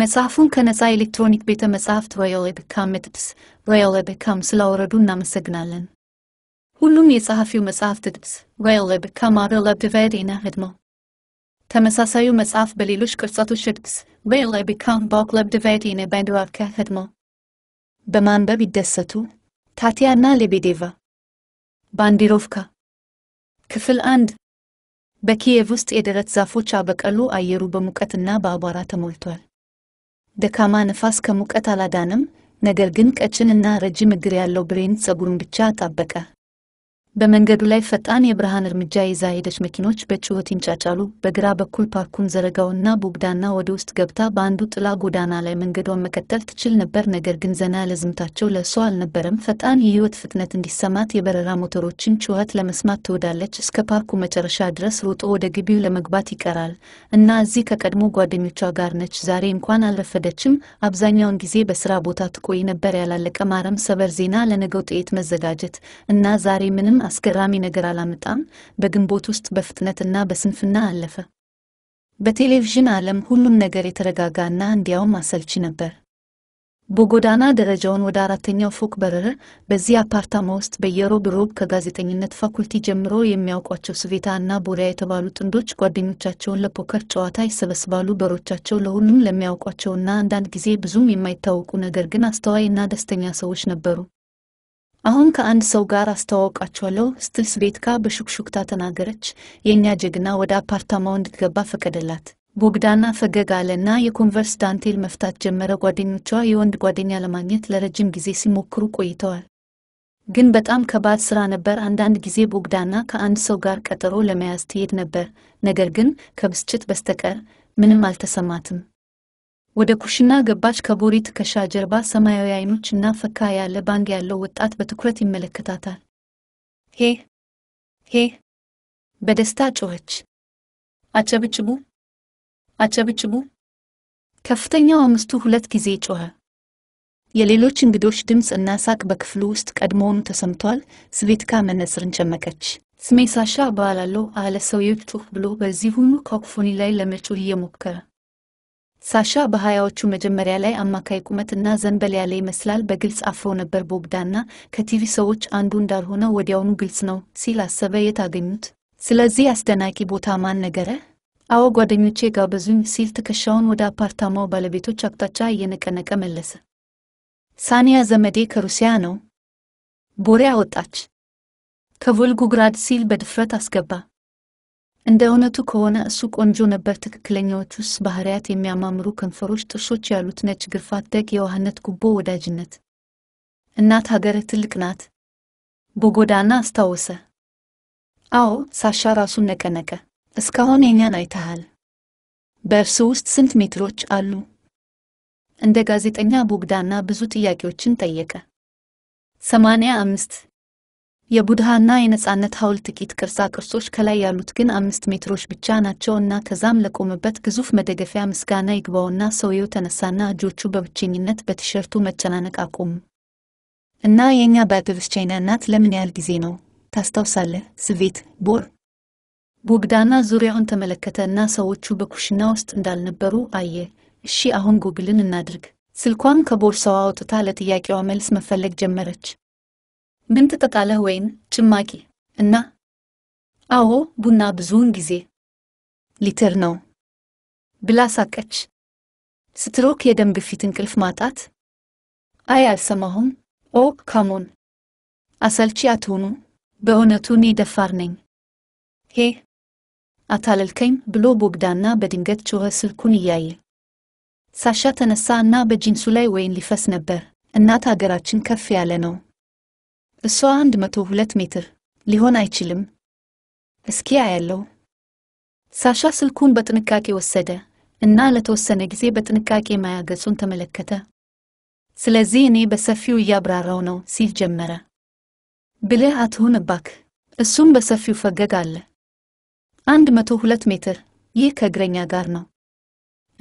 መጽሐፉን ከነጻ ኤሌክትሮኒክ ቤተ መጽሐፍት ሮያል ቤካም ምትብስ ሮያል ቤካም ስላወረዱ እናመሰግናለን። ሁሉም የጸሐፊው መጽሐፍ ትጥብስ ሮያል ካም አረላ ድቫዴና ህድሞ ተመሳሳዩ መጽሐፍ በሌሎች ቅርጸቶች እድብስ ሮያል ካም በአክለብ ድቫዴና ባንድራካ ህድሞ በማንበብ ይደሰቱ። ታቲያና ሌቤዴቫ ባንዲሮቭካ ክፍል አንድ በኪየቭ ውስጥ የደረት ዛፎች አበቀሉ። አየሩ በሙቀትና በአቧራ ተሞልቷል። ደካማ ነፋስ ከሙቀት አላዳንም ነገር ግን ቀጭን እና ረጅም እግር ያለው ብሬን ጸጉሩን ብቻ አጣበቀ። በመንገዱ ላይ ፈጣን የብርሃን እርምጃ ይዛ ሄደች። መኪኖች በጩኸት ይንጫጫሉ። በግራ በኩል ፓርኩን ዘረጋውና ቡግዳና ወደ ውስጥ ገብታ በአንዱ ጥላ ጎዳና ላይ መንገዷን መከተል ትችል ነበር። ነገር ግን ዘና ያለ ዝምታቸው ለእሷ አልነበረም። ፈጣን የህይወት ፍጥነት እንዲሰማት የበረራ ሞተሮችን ጩኸት ለመስማት ትወዳለች። እስከ ፓርኩ መጨረሻ ድረስ ሮጦ ወደ ግቢው ለመግባት ይቀራል እና እዚህ ከቀድሞ ጓደኞቿ ጋር ነች። ዛሬ እንኳን አልረፈደችም። አብዛኛውን ጊዜ በስራ ቦታ ትቆይ ነበር። ያላለቀ ማረም፣ ሰበር ዜና፣ ለነገው ጥይት መዘጋጀት እና ዛሬ ምንም አስገራሚ ነገር አላመጣም። በግንቦት ውስጥ በፍጥነትና በስንፍና አለፈ። በቴሌቪዥን ዓለም ሁሉም ነገር የተረጋጋና እንዲያውም አሰልቺ ነበር። በጎዳና ደረጃውን ወደ አራተኛው ፎቅ በረረ። በዚህ አፓርታማ ውስጥ በየሮብ ሮብ ከጋዜጠኝነት ፋኩልቲ ጀምሮ የሚያውቋቸው ስቬታ እና ቦሪያ የተባሉ ጥንዶች ጓደኞቻቸውን ለፖከር ጨዋታ ይሰበስባሉ። በሮቻቸው ለሁሉም ለሚያውቋቸውና አንዳንድ ጊዜ ብዙም የማይታወቁ ነገር ግን አስተዋይ እና ደስተኛ ሰዎች ነበሩ። አሁን ከአንድ ሰው ጋር አስተዋውቃቸዋለሁ ስትል ስቤትካ በሹክሹክታ ተናገረች። የእኛ ጀግና ወደ አፓርታማው እንድትገባ ፈቀደላት። ቦግዳና ፈገግ አለና የኮንቨርስ ዳንቴል መፍታት ጀመረ። ጓደኞቿ የወንድ ጓደኛ ለማግኘት ለረጅም ጊዜ ሲሞክሩ ቆይተዋል። ግን በጣም ከባድ ስራ ነበር። አንዳንድ ጊዜ ቦግዳና ከአንድ ሰው ጋር ቀጠሮ ለመያዝ ትሄድ ነበር፣ ነገር ግን ከብስጭት በስተቀር ምንም አልተሰማትም። ወደ ኩሽና ገባች። ከቦሪ ትከሻ ጀርባ ሰማያዊ አይኖች እና ፈካ ያለ ባንግ ያለው ወጣት በትኩረት ይመለከታታል። ሄ ሄ በደስታ ጮኸች። አጨብጭቡ አጨብጭቡ። ከፍተኛው አምስቱ ሁለት ጊዜ ጮኸ። የሌሎች እንግዶች ድምፅ እና ሳቅ በክፍሉ ውስጥ ቀድሞውኑ ተሰምቷል። ስቬትካ መነጽርን ጨመቀች። ስሜ ሳሻ እባላለሁ አለ ሰውየው ጮህ ብሎ። በዚህ ሁሉ ካኮፎኒ ላይ ለመጮህ እየሞከረ ሳሻ በሀያዎቹ መጀመሪያ ላይ አማካይ ቁመትና ዘንበል ያለ ይመስላል። በግልጽ አፍሮ ነበር። ቦግዳና ከቲቪ ሰዎች አንዱ እንዳልሆነ ወዲያውኑ ግልጽ ነው ሲል አሰበ። የት አገኙት? ስለዚህ አስደናቂ ቦታ ማን ነገረ? አዎ ጓደኞቼ ጋበዙኝ ሲል ትከሻውን ወደ አፓርታማው ባለቤቶች አቅጣጫ እየነቀነቀ መለሰ። ሳኒያ ዘመዴ ከሩሲያ ነው። ቦሪያ ወጣች ከቮልጉግራድ ሲል በድፍረት አስገባ። እንደ እውነቱ ከሆነ እሱ ቆንጆ ነበር። ትክክለኛዎቹስ ባህሪያት የሚያማምሩ ከንፈሮች፣ ጥርሶች ያሉት ነጭ ግርፋት፣ ደግ የዋህነት ጉቦ፣ ወዳጅነት። እናት ሀገር ትልቅ ናት ቦጎዳና አስታወሰ። አዎ ሳሻ ራሱን ነቀነቀ። እስካሁን የኛን አይተሃል። በእርሱ ውስጥ ስንት ሜትሮች አሉ? እንደ ጋዜጠኛ ቦግዳና ብዙ ጥያቄዎችን ጠየቀ። ሰማንያ አምስት የቡድሃና የነጻነት ሐውልት ጥቂት ቅርጻ ቅርጾች ከላይ ያሉት ግን አምስት ሜትሮች ብቻ ናቸው እና ከዛም ለቆመበት ግዙፍ መደገፊያ ምስጋና ይግባውና ሰውየው ተነሳና እጆቹ በብቸኝነት በቲሸርቱ መጨናነቅ አቆሙ። እና የእኛ በአክቲቪስት ቻይና እናት ለምን ያህል ጊዜ ነው ታስታውሳለህ? ስቬት ቦር ቦግዳና ዙሪያውን ተመለከተ እና ሰዎቹ በኩሽና ውስጥ እንዳልነበሩ አየ። እሺ አሁን ጉግልን እናድርግ። ስልኳን ከቦርሳዋ አውጥታ ለጥያቄዋ መልስ መፈለግ ጀመረች። ምን ትጠጣለህ? ወይን፣ ጭማቂ እና? አዎ፣ ቡና ብዙውን ጊዜ ሊትር ነው ብላ ሳቀች። ስትሮክ የደም ግፊት፣ እንቅልፍ ማጣት። አይ አልሰማሁም። ኦ ካሞን፣ አሰልቺ አትሆኑ። በእውነቱ እኔ ደፋር ነኝ። ሄ አታለልከኝ ብሎ ቦግዳና በድንገት ጮኸ፣ ስልኩን እያየ ሳሻ ተነሳ እና በጂንሱ ላይ ወይን ሊፈስ ነበር። እናት አገራችን ከፍ ያለ ነው። እሷ አንድ መቶ ሁለት ሜትር ሊሆን አይችልም። እስኪ አያለው። ሳሻ ስልኩን በጥንቃቄ ወሰደ እና ለተወሰነ ጊዜ በጥንቃቄ ማያ ገጹን ተመለከተ። ስለዚህ እኔ በሰፊው እያብራራው ነው ሲል ጀመረ። ብልህ አትሁን እባክ። እሱም በሰፊው ፈገግ አለ። አንድ መቶ ሁለት ሜትር ይህ ከእግረኛ ጋር ነው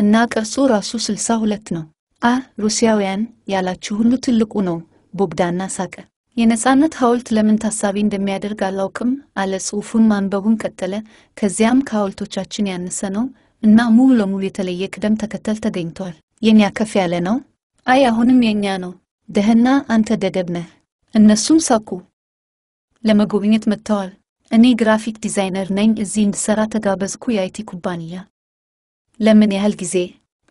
እና ቅርጹ ራሱ ስልሳ ሁለት ነው። አ ሩሲያውያን ያላችሁ ሁሉ ትልቁ ነው። ቦግዳና ሳቀ። የነጻነት ሐውልት ለምን ታሳቢ እንደሚያደርግ አላውቅም አለ። ጽሑፉን ማንበቡን ቀጠለ። ከዚያም ከሐውልቶቻችን ያነሰ ነው እና ሙሉ ለሙሉ የተለየ ቅደም ተከተል ተገኝቷል። የኛ ከፍ ያለ ነው። አይ አሁንም የእኛ ነው። ደህና አንተ ደደብ ነህ። እነሱም ሳኩ። ለመጎብኘት መጥተዋል። እኔ ግራፊክ ዲዛይነር ነኝ። እዚህ እንድሠራ ተጋበዝኩ። የአይቲ ኩባንያ ለምን ያህል ጊዜ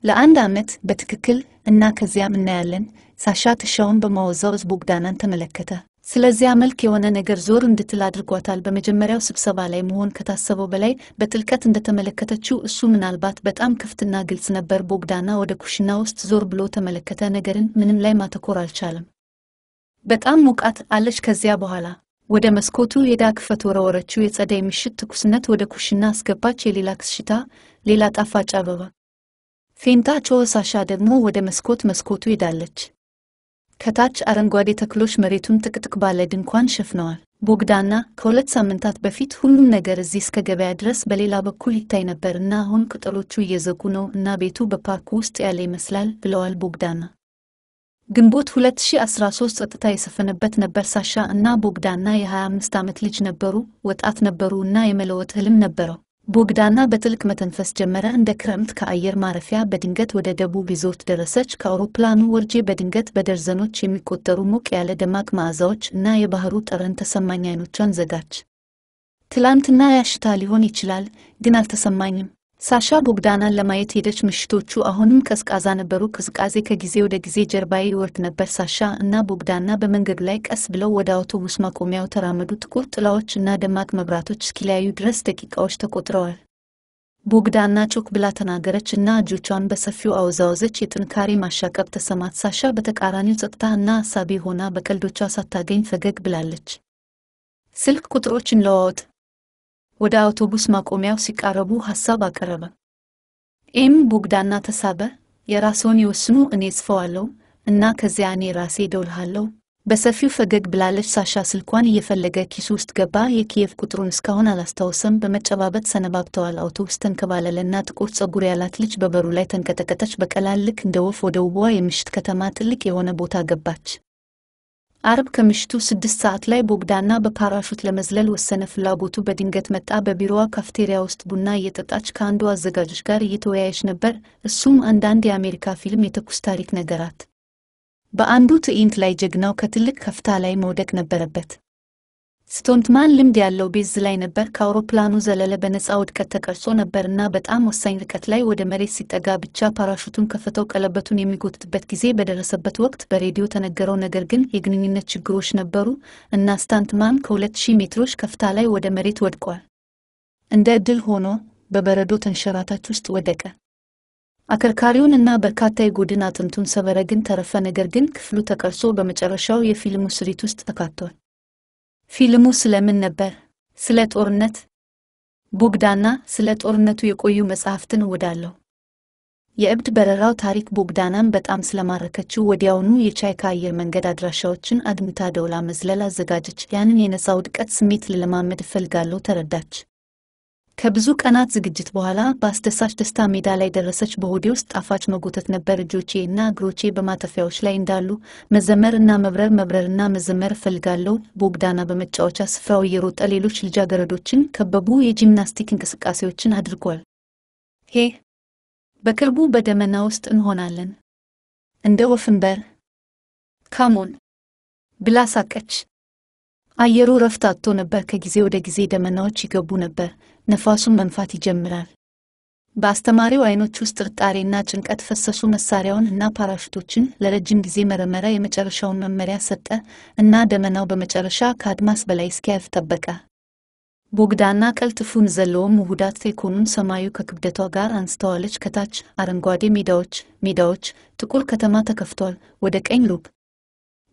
ለአንድ ዓመት በትክክል እና ከዚያም እናያለን። ሳሻ ትሻውን በማወዛወዝ ቦግዳናን ተመለከተ። ስለዚያ መልክ የሆነ ነገር ዞር እንድትል አድርጓታል። በመጀመሪያው ስብሰባ ላይ መሆን ከታሰበው በላይ በጥልቀት እንደተመለከተችው እሱ ምናልባት በጣም ክፍትና ግልጽ ነበር። ቦግዳና ወደ ኩሽና ውስጥ ዞር ብሎ ተመለከተ፣ ነገርን ምንም ላይ ማተኮር አልቻለም። በጣም ሙቃት አለች። ከዚያ በኋላ ወደ መስኮቱ የዳ ክፈት ወረወረችው። የጸደይ ምሽት ትኩስነት ወደ ኩሽና አስገባች። የሌላ ክስሽታ፣ ሌላ ጣፋጭ አበባ ፌንታ ሳሻ ደግሞ ወደ መስኮት መስኮቱ ሄዳለች። ከታች አረንጓዴ ተክሎች መሬቱን ጥቅጥቅ ባለ ድንኳን ሸፍነዋል። ቦግዳና ከሁለት ሳምንታት በፊት ሁሉም ነገር እዚህ እስከ ገበያ ድረስ በሌላ በኩል ይታይ ነበር እና አሁን ቅጠሎቹ እየዘጉ ነው እና ቤቱ በፓርኩ ውስጥ ያለ ይመስላል ብለዋል ቦግዳና። ግንቦት 2013 ጸጥታ የሰፈነበት ነበር። ሳሻ እና ቦግዳና የ25 ዓመት ልጅ ነበሩ፣ ወጣት ነበሩ እና የመለወጥ ህልም ነበረው። ቦግዳና በጥልቅ መተንፈስ ጀመረ። እንደ ክረምት ከአየር ማረፊያ በድንገት ወደ ደቡብ ይዞት ደረሰች። ከአውሮፕላኑ ወርጄ በድንገት በደርዘኖች የሚቆጠሩ ሞቅ ያለ ደማቅ መዓዛዎች እና የባህሩ ጠረን ተሰማኝ። አይኖቿን ዘጋች። ትላንትና ያሽታ ሊሆን ይችላል፣ ግን አልተሰማኝም። ሳሻ ቦግዳናን ለማየት ሄደች። ምሽቶቹ አሁንም ቀዝቃዛ ነበሩ። ቅዝቃዜ ከጊዜ ወደ ጊዜ ጀርባዬ ይወርድ ነበር። ሳሻ እና ቦግዳና በመንገድ ላይ ቀስ ብለው ወደ አውቶቡስ ማቆሚያው ተራመዱ። ጥቁር ጥላዎች እና ደማቅ መብራቶች እስኪለያዩ ድረስ ደቂቃዎች ተቆጥረዋል። ቦግዳና ቾክ ብላ ተናገረች እና እጆቿን በሰፊው አወዛወዘች። የጥንካሬ ማሻቀብ ተሰማት። ሳሻ በተቃራኒው ጸጥታ እና አሳቢ ሆና በቀልዶቿ ሳታገኝ ፈገግ ብላለች። ስልክ ቁጥሮችን ለዋወጥ ወደ አውቶቡስ ማቆሚያው ሲቃረቡ ሐሳብ አቀረበ። ኤም ቦግዳና ተሳበ። የራስዎን ይወስኑ፣ እኔ ጽፈዋለሁ እና ከዚያ እኔ ራሴ ደውልሃለሁ። በሰፊው ፈገግ ብላለች። ሳሻ ስልኳን እየፈለገ ኪሱ ውስጥ ገባ። የኪየቭ ቁጥሩን እስካሁን አላስታወሰም። በመጨባበት ሰነባብተዋል። አውቶቡስ ተንከባለለና ጥቁር ጸጉር ያላት ልጅ በበሩ ላይ ተንቀጠቀጠች። በቀላል ልክ እንደ ወፍ ወደ ውቧ የምሽት ከተማ ትልቅ የሆነ ቦታ ገባች። አርብ ከምሽቱ ስድስት ሰዓት ላይ ቦግዳና በፓራሹት ለመዝለል ወሰነ። ፍላጎቱ በድንገት መጣ። በቢሮዋ ካፍቴሪያ ውስጥ ቡና እየጠጣች ከአንዱ አዘጋጆች ጋር እየተወያየች ነበር። እሱም አንዳንድ የአሜሪካ ፊልም የተኩስ ታሪክ ነገራት። በአንዱ ትዕይንት ላይ ጀግናው ከትልቅ ከፍታ ላይ መውደቅ ነበረበት። ስቶንትማን ልምድ ያለው ቤዝ ላይ ነበር። ከአውሮፕላኑ ዘለለ በነፃ ውድቀት ተቀርጾ ነበርና በጣም ወሳኝ ርቀት ላይ ወደ መሬት ሲጠጋ ብቻ ፓራሹቱን ከፍተው ቀለበቱን የሚጎትትበት ጊዜ በደረሰበት ወቅት በሬዲዮ ተነገረው። ነገር ግን የግንኙነት ችግሮች ነበሩ እና ስታንትማን ከ2000 ሜትሮች ከፍታ ላይ ወደ መሬት ወድቋል። እንደ ዕድል ሆኖ በበረዶ ተንሸራታች ውስጥ ወደቀ። አከርካሪውን እና በርካታ የጎድን አጥንቱን ሰበረ፣ ግን ተረፈ። ነገር ግን ክፍሉ ተቀርሶ በመጨረሻው የፊልሙ ስሪት ውስጥ ተካቷል። ፊልሙ ስለምን ነበር? ስለ ጦርነት። ቦግዳና ስለ ጦርነቱ የቆዩ መጽሐፍትን እወዳለሁ። የእብድ በረራው ታሪክ ቦግዳናን በጣም ስለማረከችው ወዲያውኑ የቻይካ አየር መንገድ አድራሻዎችን አድምታ ደውላ መዝለል አዘጋጀች። ያንን የነፃ ውድቀት ስሜት ልለማመድ እፈልጋለሁ። ተረዳች። ከብዙ ቀናት ዝግጅት በኋላ በአስደሳች ደስታ ሜዳ ላይ ደረሰች። በሆዴ ውስጥ ጣፋጭ መጎተት ነበር። እጆቼ እና እግሮቼ በማተፊያዎች ላይ እንዳሉ መዘመር እና መብረር መብረር እና መዘመር እፈልጋለሁ። ቦግዳና በመጫወቻ ስፍራው እየሮጠ ሌሎች ልጃገረዶችን ከበቡ። የጂምናስቲክ እንቅስቃሴዎችን አድርጓል። ሄ በቅርቡ በደመና ውስጥ እንሆናለን። እንደ ወፍንበር ካሞን ብላ ሳቀች። አየሩ ረፍት አጥቶ ነበር። ከጊዜ ወደ ጊዜ ደመናዎች ይገቡ ነበር። ነፋሱን መንፋት ይጀምራል። በአስተማሪው አይኖች ውስጥ ጥርጣሬና ጭንቀት ፈሰሱ። መሳሪያውን እና ፓራሹቶችን ለረጅም ጊዜ መረመረ። የመጨረሻውን መመሪያ ሰጠ እና ደመናው በመጨረሻ ከአድማስ በላይ እስኪያልፍ ጠበቀ። ቦግዳና ቀልጥፉን ዘለውም ውሁዳት ቴኮኑን ሰማዩ ከክብደቷ ጋር አንስተዋለች። ከታች አረንጓዴ ሜዳዎች ሜዳዎች ጥቁር ከተማ ተከፍቷል። ወደ ቀኝ ሉክ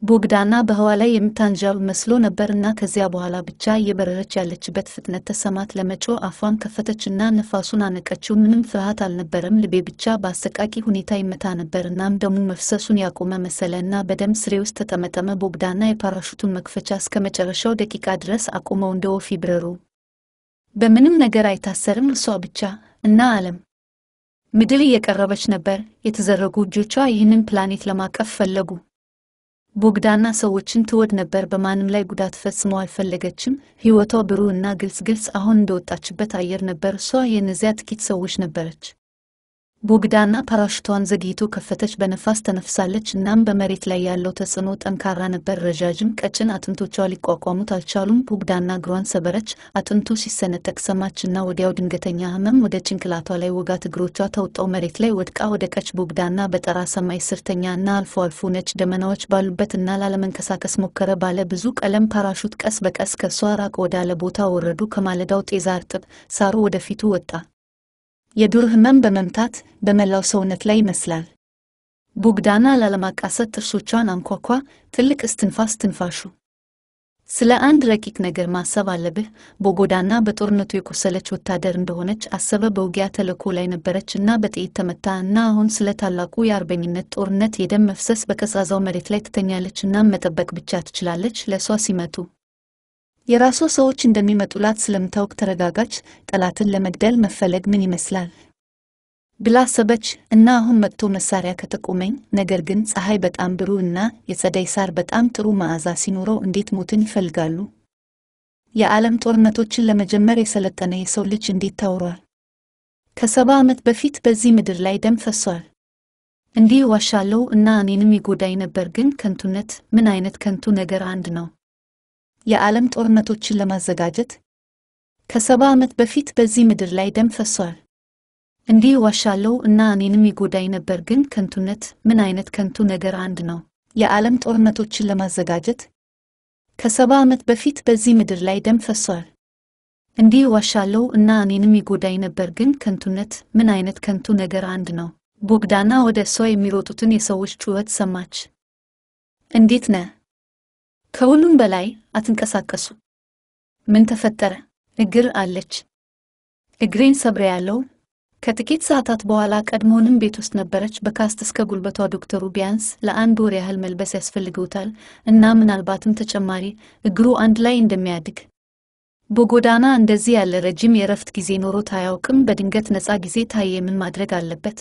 ቦግዳና በህዋ ላይ የምታንዣብ መስሎ ነበር እና ከዚያ በኋላ ብቻ እየበረረች ያለችበት ፍጥነት ተሰማት። ለመጮ አፏን ከፈተች ና ነፋሱን አነቀችው። ምንም ፍርሃት አልነበረም። ልቤ ብቻ በአሰቃቂ ሁኔታ ይመታ ነበር። እናም ደሙ መፍሰሱን ያቆመ መሰለ እና በደም ስሬ ውስጥ ተጠመጠመ። ቦግዳና የፓራሹቱን መክፈቻ እስከ መጨረሻው ደቂቃ ድረስ አቁመው እንደ ወፍ ይብረሩ። በምንም ነገር አይታሰርም። እሷ ብቻ እና አለም ምድር እየቀረበች ነበር። የተዘረጉ እጆቿ ይህንን ፕላኔት ለማቀፍ ፈለጉ። ቦግዳና ሰዎችን ትወድ ነበር። በማንም ላይ ጉዳት ፈጽሞ አልፈለገችም። ሕይወቷ ብሩህ እና ግልጽ ግልጽ አሁን እንደወጣችበት አየር ነበር። እሷ የእነዚያ ጥቂት ሰዎች ነበረች። ቦግዳና ፓራሽቷን ዘግይቶ ከፈተች። በነፋስ ተነፍሳለች። እናም በመሬት ላይ ያለው ተጽዕኖ ጠንካራ ነበር። ረዣዥም ቀጭን አጥንቶቿ ሊቋቋሙት አልቻሉም። ቦግዳና እግሯን ሰበረች። አጥንቱ ሲሰነጠቅ ሰማች እና ወዲያው ድንገተኛ ህመም ወደ ጭንቅላቷ ላይ ወጋት። እግሮቿ ተውጠው መሬት ላይ ወድቃ ወደቀች። ቦግዳና በጠራ ሰማይ ስርተኛ እና አልፎ አልፎ ነጭ ደመናዎች ባሉበት እና ላለመንቀሳቀስ ሞከረ። ባለ ብዙ ቀለም ፓራሹት ቀስ በቀስ ከሷ ራቅ ወዳለ ቦታ ወረዱ። ከማለዳው ጤዛ እርጥብ ሳሩ ወደፊቱ ወጣ። የዱር ህመም በመምታት በመላው ሰውነት ላይ ይመስላል። ቦግዳና ላለማቃሰት ጥርሶቿን አንኳኳ። ትልቅ እስትንፋስ ትንፋሹ። ስለ አንድ ረቂቅ ነገር ማሰብ አለብህ። ቦጎዳና በጦርነቱ የቆሰለች ወታደር እንደሆነች አሰበ። በውጊያ ተልዕኮ ላይ ነበረች እና በጥይት ተመታ እና አሁን ስለ ታላቁ የአርበኝነት ጦርነት የደም መፍሰስ በቀዛዛው መሬት ላይ ትተኛለች እና መጠበቅ ብቻ ትችላለች ለእሷ ሲመቱ የራሷ ሰዎች እንደሚመጡላት ስለምታውቅ ተረጋጋች። ጠላትን ለመግደል መፈለግ ምን ይመስላል ብላ አሰበች እና አሁን መጥቶ መሳሪያ ከተቆመኝ፣ ነገር ግን ፀሐይ በጣም ብሩህ እና የጸደይ ሳር በጣም ጥሩ መዓዛ ሲኖረው እንዴት ሞትን ይፈልጋሉ? የዓለም ጦርነቶችን ለመጀመር የሰለጠነ የሰው ልጅ እንዴት ታውሯል? ከሰባ ዓመት በፊት በዚህ ምድር ላይ ደም ፈሷል። እንዲህ ዋሻለው እና እኔንም ይጎዳኝ ነበር። ግን ከንቱነት ምን አይነት ከንቱ ነገር! አንድ ነው የዓለም ጦርነቶችን ለማዘጋጀት ከሰባ ዓመት በፊት በዚህ ምድር ላይ ደም ፈሷል። እንዲህ ዋሻለው እና እኔንም ይጎዳኝ ነበር። ግን ከንቱነት ምን አይነት ከንቱ ነገር አንድ ነው። የዓለም ጦርነቶችን ለማዘጋጀት ከሰባ ዓመት በፊት በዚህ ምድር ላይ ደም ፈሷል። እንዲህ ዋሻለው እና እኔንም ይጎዳኝ ነበር። ግን ከንቱነት ምን አይነት ከንቱ ነገር አንድ ነው። ቦግዳና ወደ እሷ የሚሮጡትን የሰዎች ጩኸት ሰማች። እንዴት ነህ ከሁሉም በላይ አትንቀሳቀሱ። ምን ተፈጠረ? እግር አለች። እግሬን ሰብሬ ያለው ከጥቂት ሰዓታት በኋላ ቀድሞውንም ቤት ውስጥ ነበረች። በካስት እስከ ጉልበቷ ዶክተሩ ቢያንስ ለአንድ ወር ያህል መልበስ ያስፈልገውታል እና ምናልባትም ተጨማሪ እግሩ አንድ ላይ እንደሚያድግ በጎዳና እንደዚህ ያለ ረጅም የእረፍት ጊዜ ኖሮት አያውቅም። በድንገት ነፃ ጊዜ ታየ። ምን ማድረግ አለበት?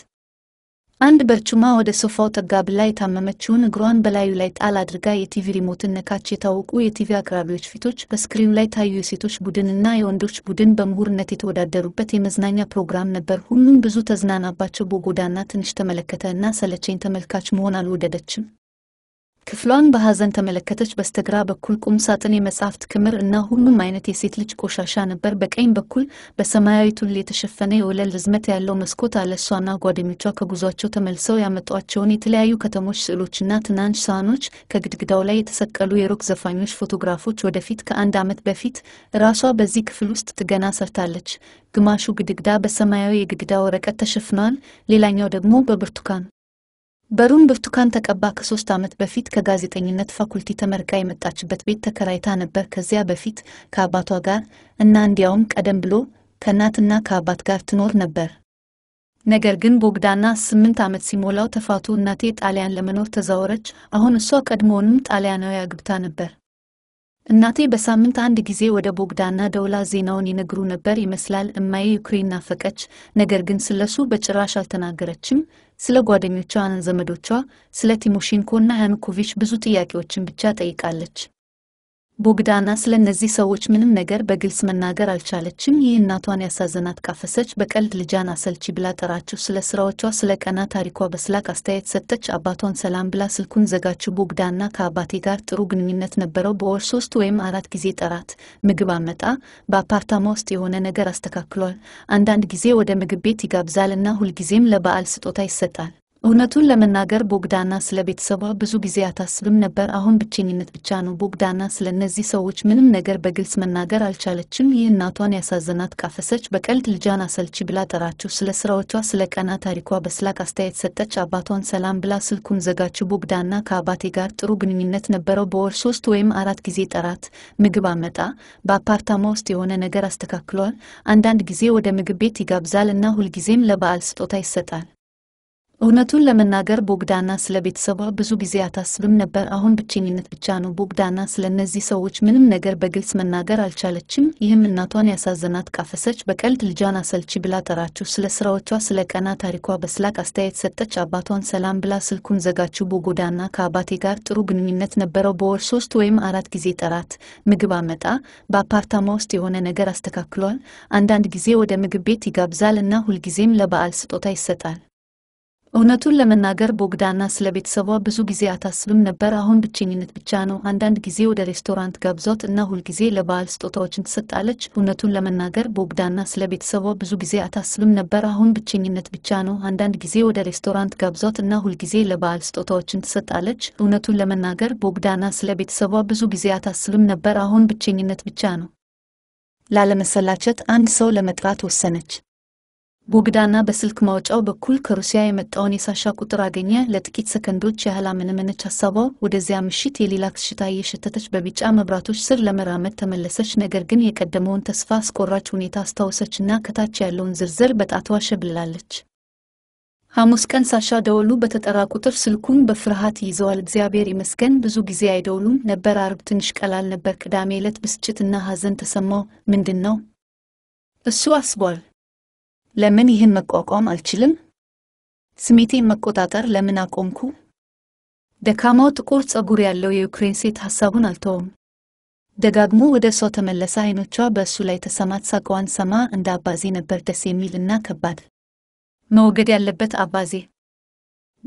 አንድ በርቹማ ወደ ሶፋው ጠጋ ብላ የታመመችውን እግሯን በላዩ ላይ ጣል አድርጋ የቲቪ ሪሞትን ነካች። የታወቁ የቲቪ አቅራቢዎች ፊቶች በስክሪኑ ላይ ታዩ። የሴቶች ቡድንና የወንዶች ቡድን በምሁርነት የተወዳደሩበት የመዝናኛ ፕሮግራም ነበር። ሁሉም ብዙ ተዝናናባቸው። በጎዳና ትንሽ ተመለከተ እና ሰለቸኝ ተመልካች መሆን አልወደደችም። ክፍሏን በሐዘን ተመለከተች። በስተግራ በኩል ቁም ሳጥን፣ የመጽሐፍት ክምር እና ሁሉም አይነት የሴት ልጅ ቆሻሻ ነበር። በቀኝ በኩል በሰማያዊ ቱል የተሸፈነ የወለል ርዝመት ያለው መስኮት አለ። እሷና ጓደኞቿ ከጉዟቸው ተመልሰው ያመጧቸውን የተለያዩ ከተሞች ስዕሎችና ትናንሽ ሳህኖች፣ ከግድግዳው ላይ የተሰቀሉ የሮክ ዘፋኞች ፎቶግራፎች። ወደፊት ከአንድ ዓመት በፊት ራሷ በዚህ ክፍል ውስጥ ትገና ሰርታለች። ግማሹ ግድግዳ በሰማያዊ የግድግዳ ወረቀት ተሸፍኗል፣ ሌላኛው ደግሞ በብርቱካን በሩን ብርቱካን ተቀባ ከሶስት ዓመት በፊት ከጋዜጠኝነት ፋኩልቲ ተመርቃ የመጣችበት ቤት ተከራይታ ነበር። ከዚያ በፊት ከአባቷ ጋር እና እንዲያውም ቀደም ብሎ ከእናትና ከአባት ጋር ትኖር ነበር። ነገር ግን ቦግዳና ስምንት ዓመት ሲሞላው ተፋቱ። እናቴ ጣሊያን ለመኖር ተዛወረች። አሁን እሷ ቀድሞውንም ጣሊያናዊ አግብታ ነበር። እናቴ በሳምንት አንድ ጊዜ ወደ ቦግዳና ደውላ ዜናውን ይነግሩ ነበር ይመስላል። እማዬ ዩክሬን ናፈቀች፣ ነገር ግን ስለሱ በጭራሽ አልተናገረችም። ስለ ጓደኞቿ ዘመዶቿ፣ ስለ ቲሞሼንኮና ያኑኮቪች ብዙ ጥያቄዎችን ብቻ ጠይቃለች። ቦግዳና ስለ እነዚህ ሰዎች ምንም ነገር በግልጽ መናገር አልቻለችም። ይህ እናቷን ያሳዘናት ቃፈሰች በቀልድ ልጃን አሰልቺ ብላ ጠራችው። ስለ ስራዎቿ ስለ ቀና ታሪኳ በስላክ አስተያየት ሰጠች። አባቷን ሰላም ብላ ስልኩን ዘጋችው። ቦግዳና ከአባቴ ጋር ጥሩ ግንኙነት ነበረው። በወር ሶስት ወይም አራት ጊዜ ጠራት፣ ምግብ አመጣ፣ በአፓርታማ ውስጥ የሆነ ነገር አስተካክሏል። አንዳንድ ጊዜ ወደ ምግብ ቤት ይጋብዛል እና ሁልጊዜም ለበዓል ስጦታ ይሰጣል። እውነቱን ለመናገር ቦግዳና ስለ ቤተሰቧ ብዙ ጊዜ አታስብም ነበር። አሁን ብቸኝነት ብቻ ነው። ቦግዳና ስለ እነዚህ ሰዎች ምንም ነገር በግልጽ መናገር አልቻለችም። ይህ እናቷን ያሳዘናት። ቃፈሰች በቀልድ ልጇን አሰልቺ ብላ ጠራችው። ስለ ስራዎቿ፣ ስለ ቀና ታሪኳ በስላቅ አስተያየት ሰጠች። አባቷን ሰላም ብላ ስልኩን ዘጋችው። ቦግዳና ከአባቴ ጋር ጥሩ ግንኙነት ነበረው። በወር ሶስት ወይም አራት ጊዜ ጠራት፣ ምግብ አመጣ፣ በአፓርታማ ውስጥ የሆነ ነገር አስተካክሏል። አንዳንድ ጊዜ ወደ ምግብ ቤት ይጋብዛል እና ሁልጊዜም ለበዓል ስጦታ ይሰጣል። እውነቱን ለመናገር ቦግዳና ስለ ቤተሰቧ ብዙ ጊዜ አታስብም ነበር። አሁን ብቸኝነት ብቻ ነው። ቦግዳና ስለ እነዚህ ሰዎች ምንም ነገር በግልጽ መናገር አልቻለችም። ይህም እናቷን ያሳዘናት። ቃፈሰች በቀልድ ልጇን አሰልቺ ብላ ጠራችው። ስለ ስራዎቿ፣ ስለ ቀና ታሪኳ በስላክ አስተያየት ሰጠች። አባቷን ሰላም ብላ ስልኩን ዘጋችው። ቦጎዳና ከአባቴ ጋር ጥሩ ግንኙነት ነበረው። በወር ሶስት ወይም አራት ጊዜ ጠራት። ምግብ አመጣ። በአፓርታማ ውስጥ የሆነ ነገር አስተካክሏል። አንዳንድ ጊዜ ወደ ምግብ ቤት ይጋብዛል እና ሁልጊዜም ለበዓል ስጦታ ይሰጣል። እውነቱን ለመናገር ቦግዳና ስለ ቤተሰቧ ብዙ ጊዜ አታስብም ነበር። አሁን ብቸኝነት ብቻ ነው። አንዳንድ ጊዜ ወደ ሬስቶራንት ጋብዟት እና ሁልጊዜ ለበዓል ስጦታዎችን ትሰጣለች። እውነቱን ለመናገር ቦግዳና ስለ ቤተሰቧ ብዙ ጊዜ አታስብም ነበር። አሁን ብቸኝነት ብቻ ነው። አንዳንድ ጊዜ ወደ ሬስቶራንት ጋብዟት እና ሁልጊዜ ለበዓል ስጦታዎችን ትሰጣለች። እውነቱን ለመናገር ቦግዳና ስለ ቤተሰቧ ብዙ ጊዜ አታስብም ነበር። አሁን ብቸኝነት ብቻ ነው። ላለመሰላቸት አንድ ሰው ለመጥራት ወሰነች። ቦግዳና በስልክ ማውጫው በኩል ከሩሲያ የመጣውን የሳሻ ቁጥር አገኘ። ለጥቂት ሰከንዶች ያህል አመነመነች። ሀሳቧ ወደዚያ ምሽት የሌላክስ ሽታ እየሸተተች በቢጫ መብራቶች ስር ለመራመድ ተመለሰች። ነገር ግን የቀደመውን ተስፋ አስቆራች ሁኔታ እና ከታች ያለውን ዝርዝር በጣቷ ሸብልላለች። ሐሙስ ቀን ሳሻ ደወሉ በተጠራ ቁጥር ስልኩን በፍርሃት ይዘዋል። እግዚአብሔር ይመስገን ብዙ ጊዜ አይደውሉም ነበር። አርብ ትንሽ ቀላል ነበር። ቅዳሜ ዕለት ብስጭትና ሀዘን ተሰማው። ምንድን ነው እሱ አስቧል። ለምን ይህን መቋቋም አልችልም? ስሜቴን መቆጣጠር ለምን አቆምኩ? ደካማው ጥቁር ጸጉር ያለው የዩክሬን ሴት ሐሳቡን አልተወም። ደጋግሞ ወደ እሷ ተመለሰ። አይኖቿ በእሱ ላይ ተሰማት። ሳቋዋን ሰማ። እንደ አባዜ ነበር ደስ የሚል እና ከባድ መወገድ ያለበት አባዜ።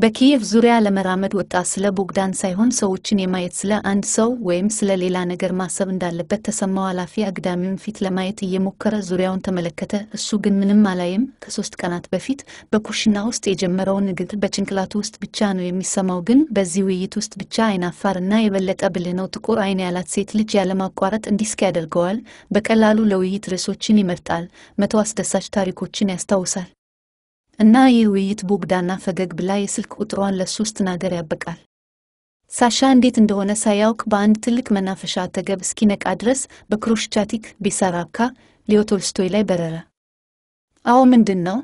በኪየቭ ዙሪያ ለመራመድ ወጣት ስለ ቦግዳን ሳይሆን ሰዎችን የማየት ስለ አንድ ሰው ወይም ስለ ሌላ ነገር ማሰብ እንዳለበት ተሰማው። ኃላፊ አግዳሚውን ፊት ለማየት እየሞከረ ዙሪያውን ተመለከተ። እሱ ግን ምንም አላየም። ከሶስት ቀናት በፊት በኩሽና ውስጥ የጀመረውን ንግግር በጭንቅላቱ ውስጥ ብቻ ነው የሚሰማው። ግን በዚህ ውይይት ውስጥ ብቻ አይናፋር እና የበለጠ ብልህ ነው። ጥቁር አይን ያላት ሴት ልጅ ያለማቋረጥ እንዲስክ ያደርገዋል። በቀላሉ ለውይይት ርዕሶችን ይመርጣል። መቶ አስደሳች ታሪኮችን ያስታውሳል። እና ይህ ውይይት ቦግዳና ፈገግ ብላ የስልክ ቁጥሯን ለሶስት ናገር ያበቃል። ሳሻ እንዴት እንደሆነ ሳያውቅ በአንድ ትልቅ መናፈሻ አጠገብ እስኪነቃ ድረስ በክሮሽቻቲክ ቢሰራካ ሌዮ ቶልስቶይ ላይ በረረ። አዎ ምንድን ነው?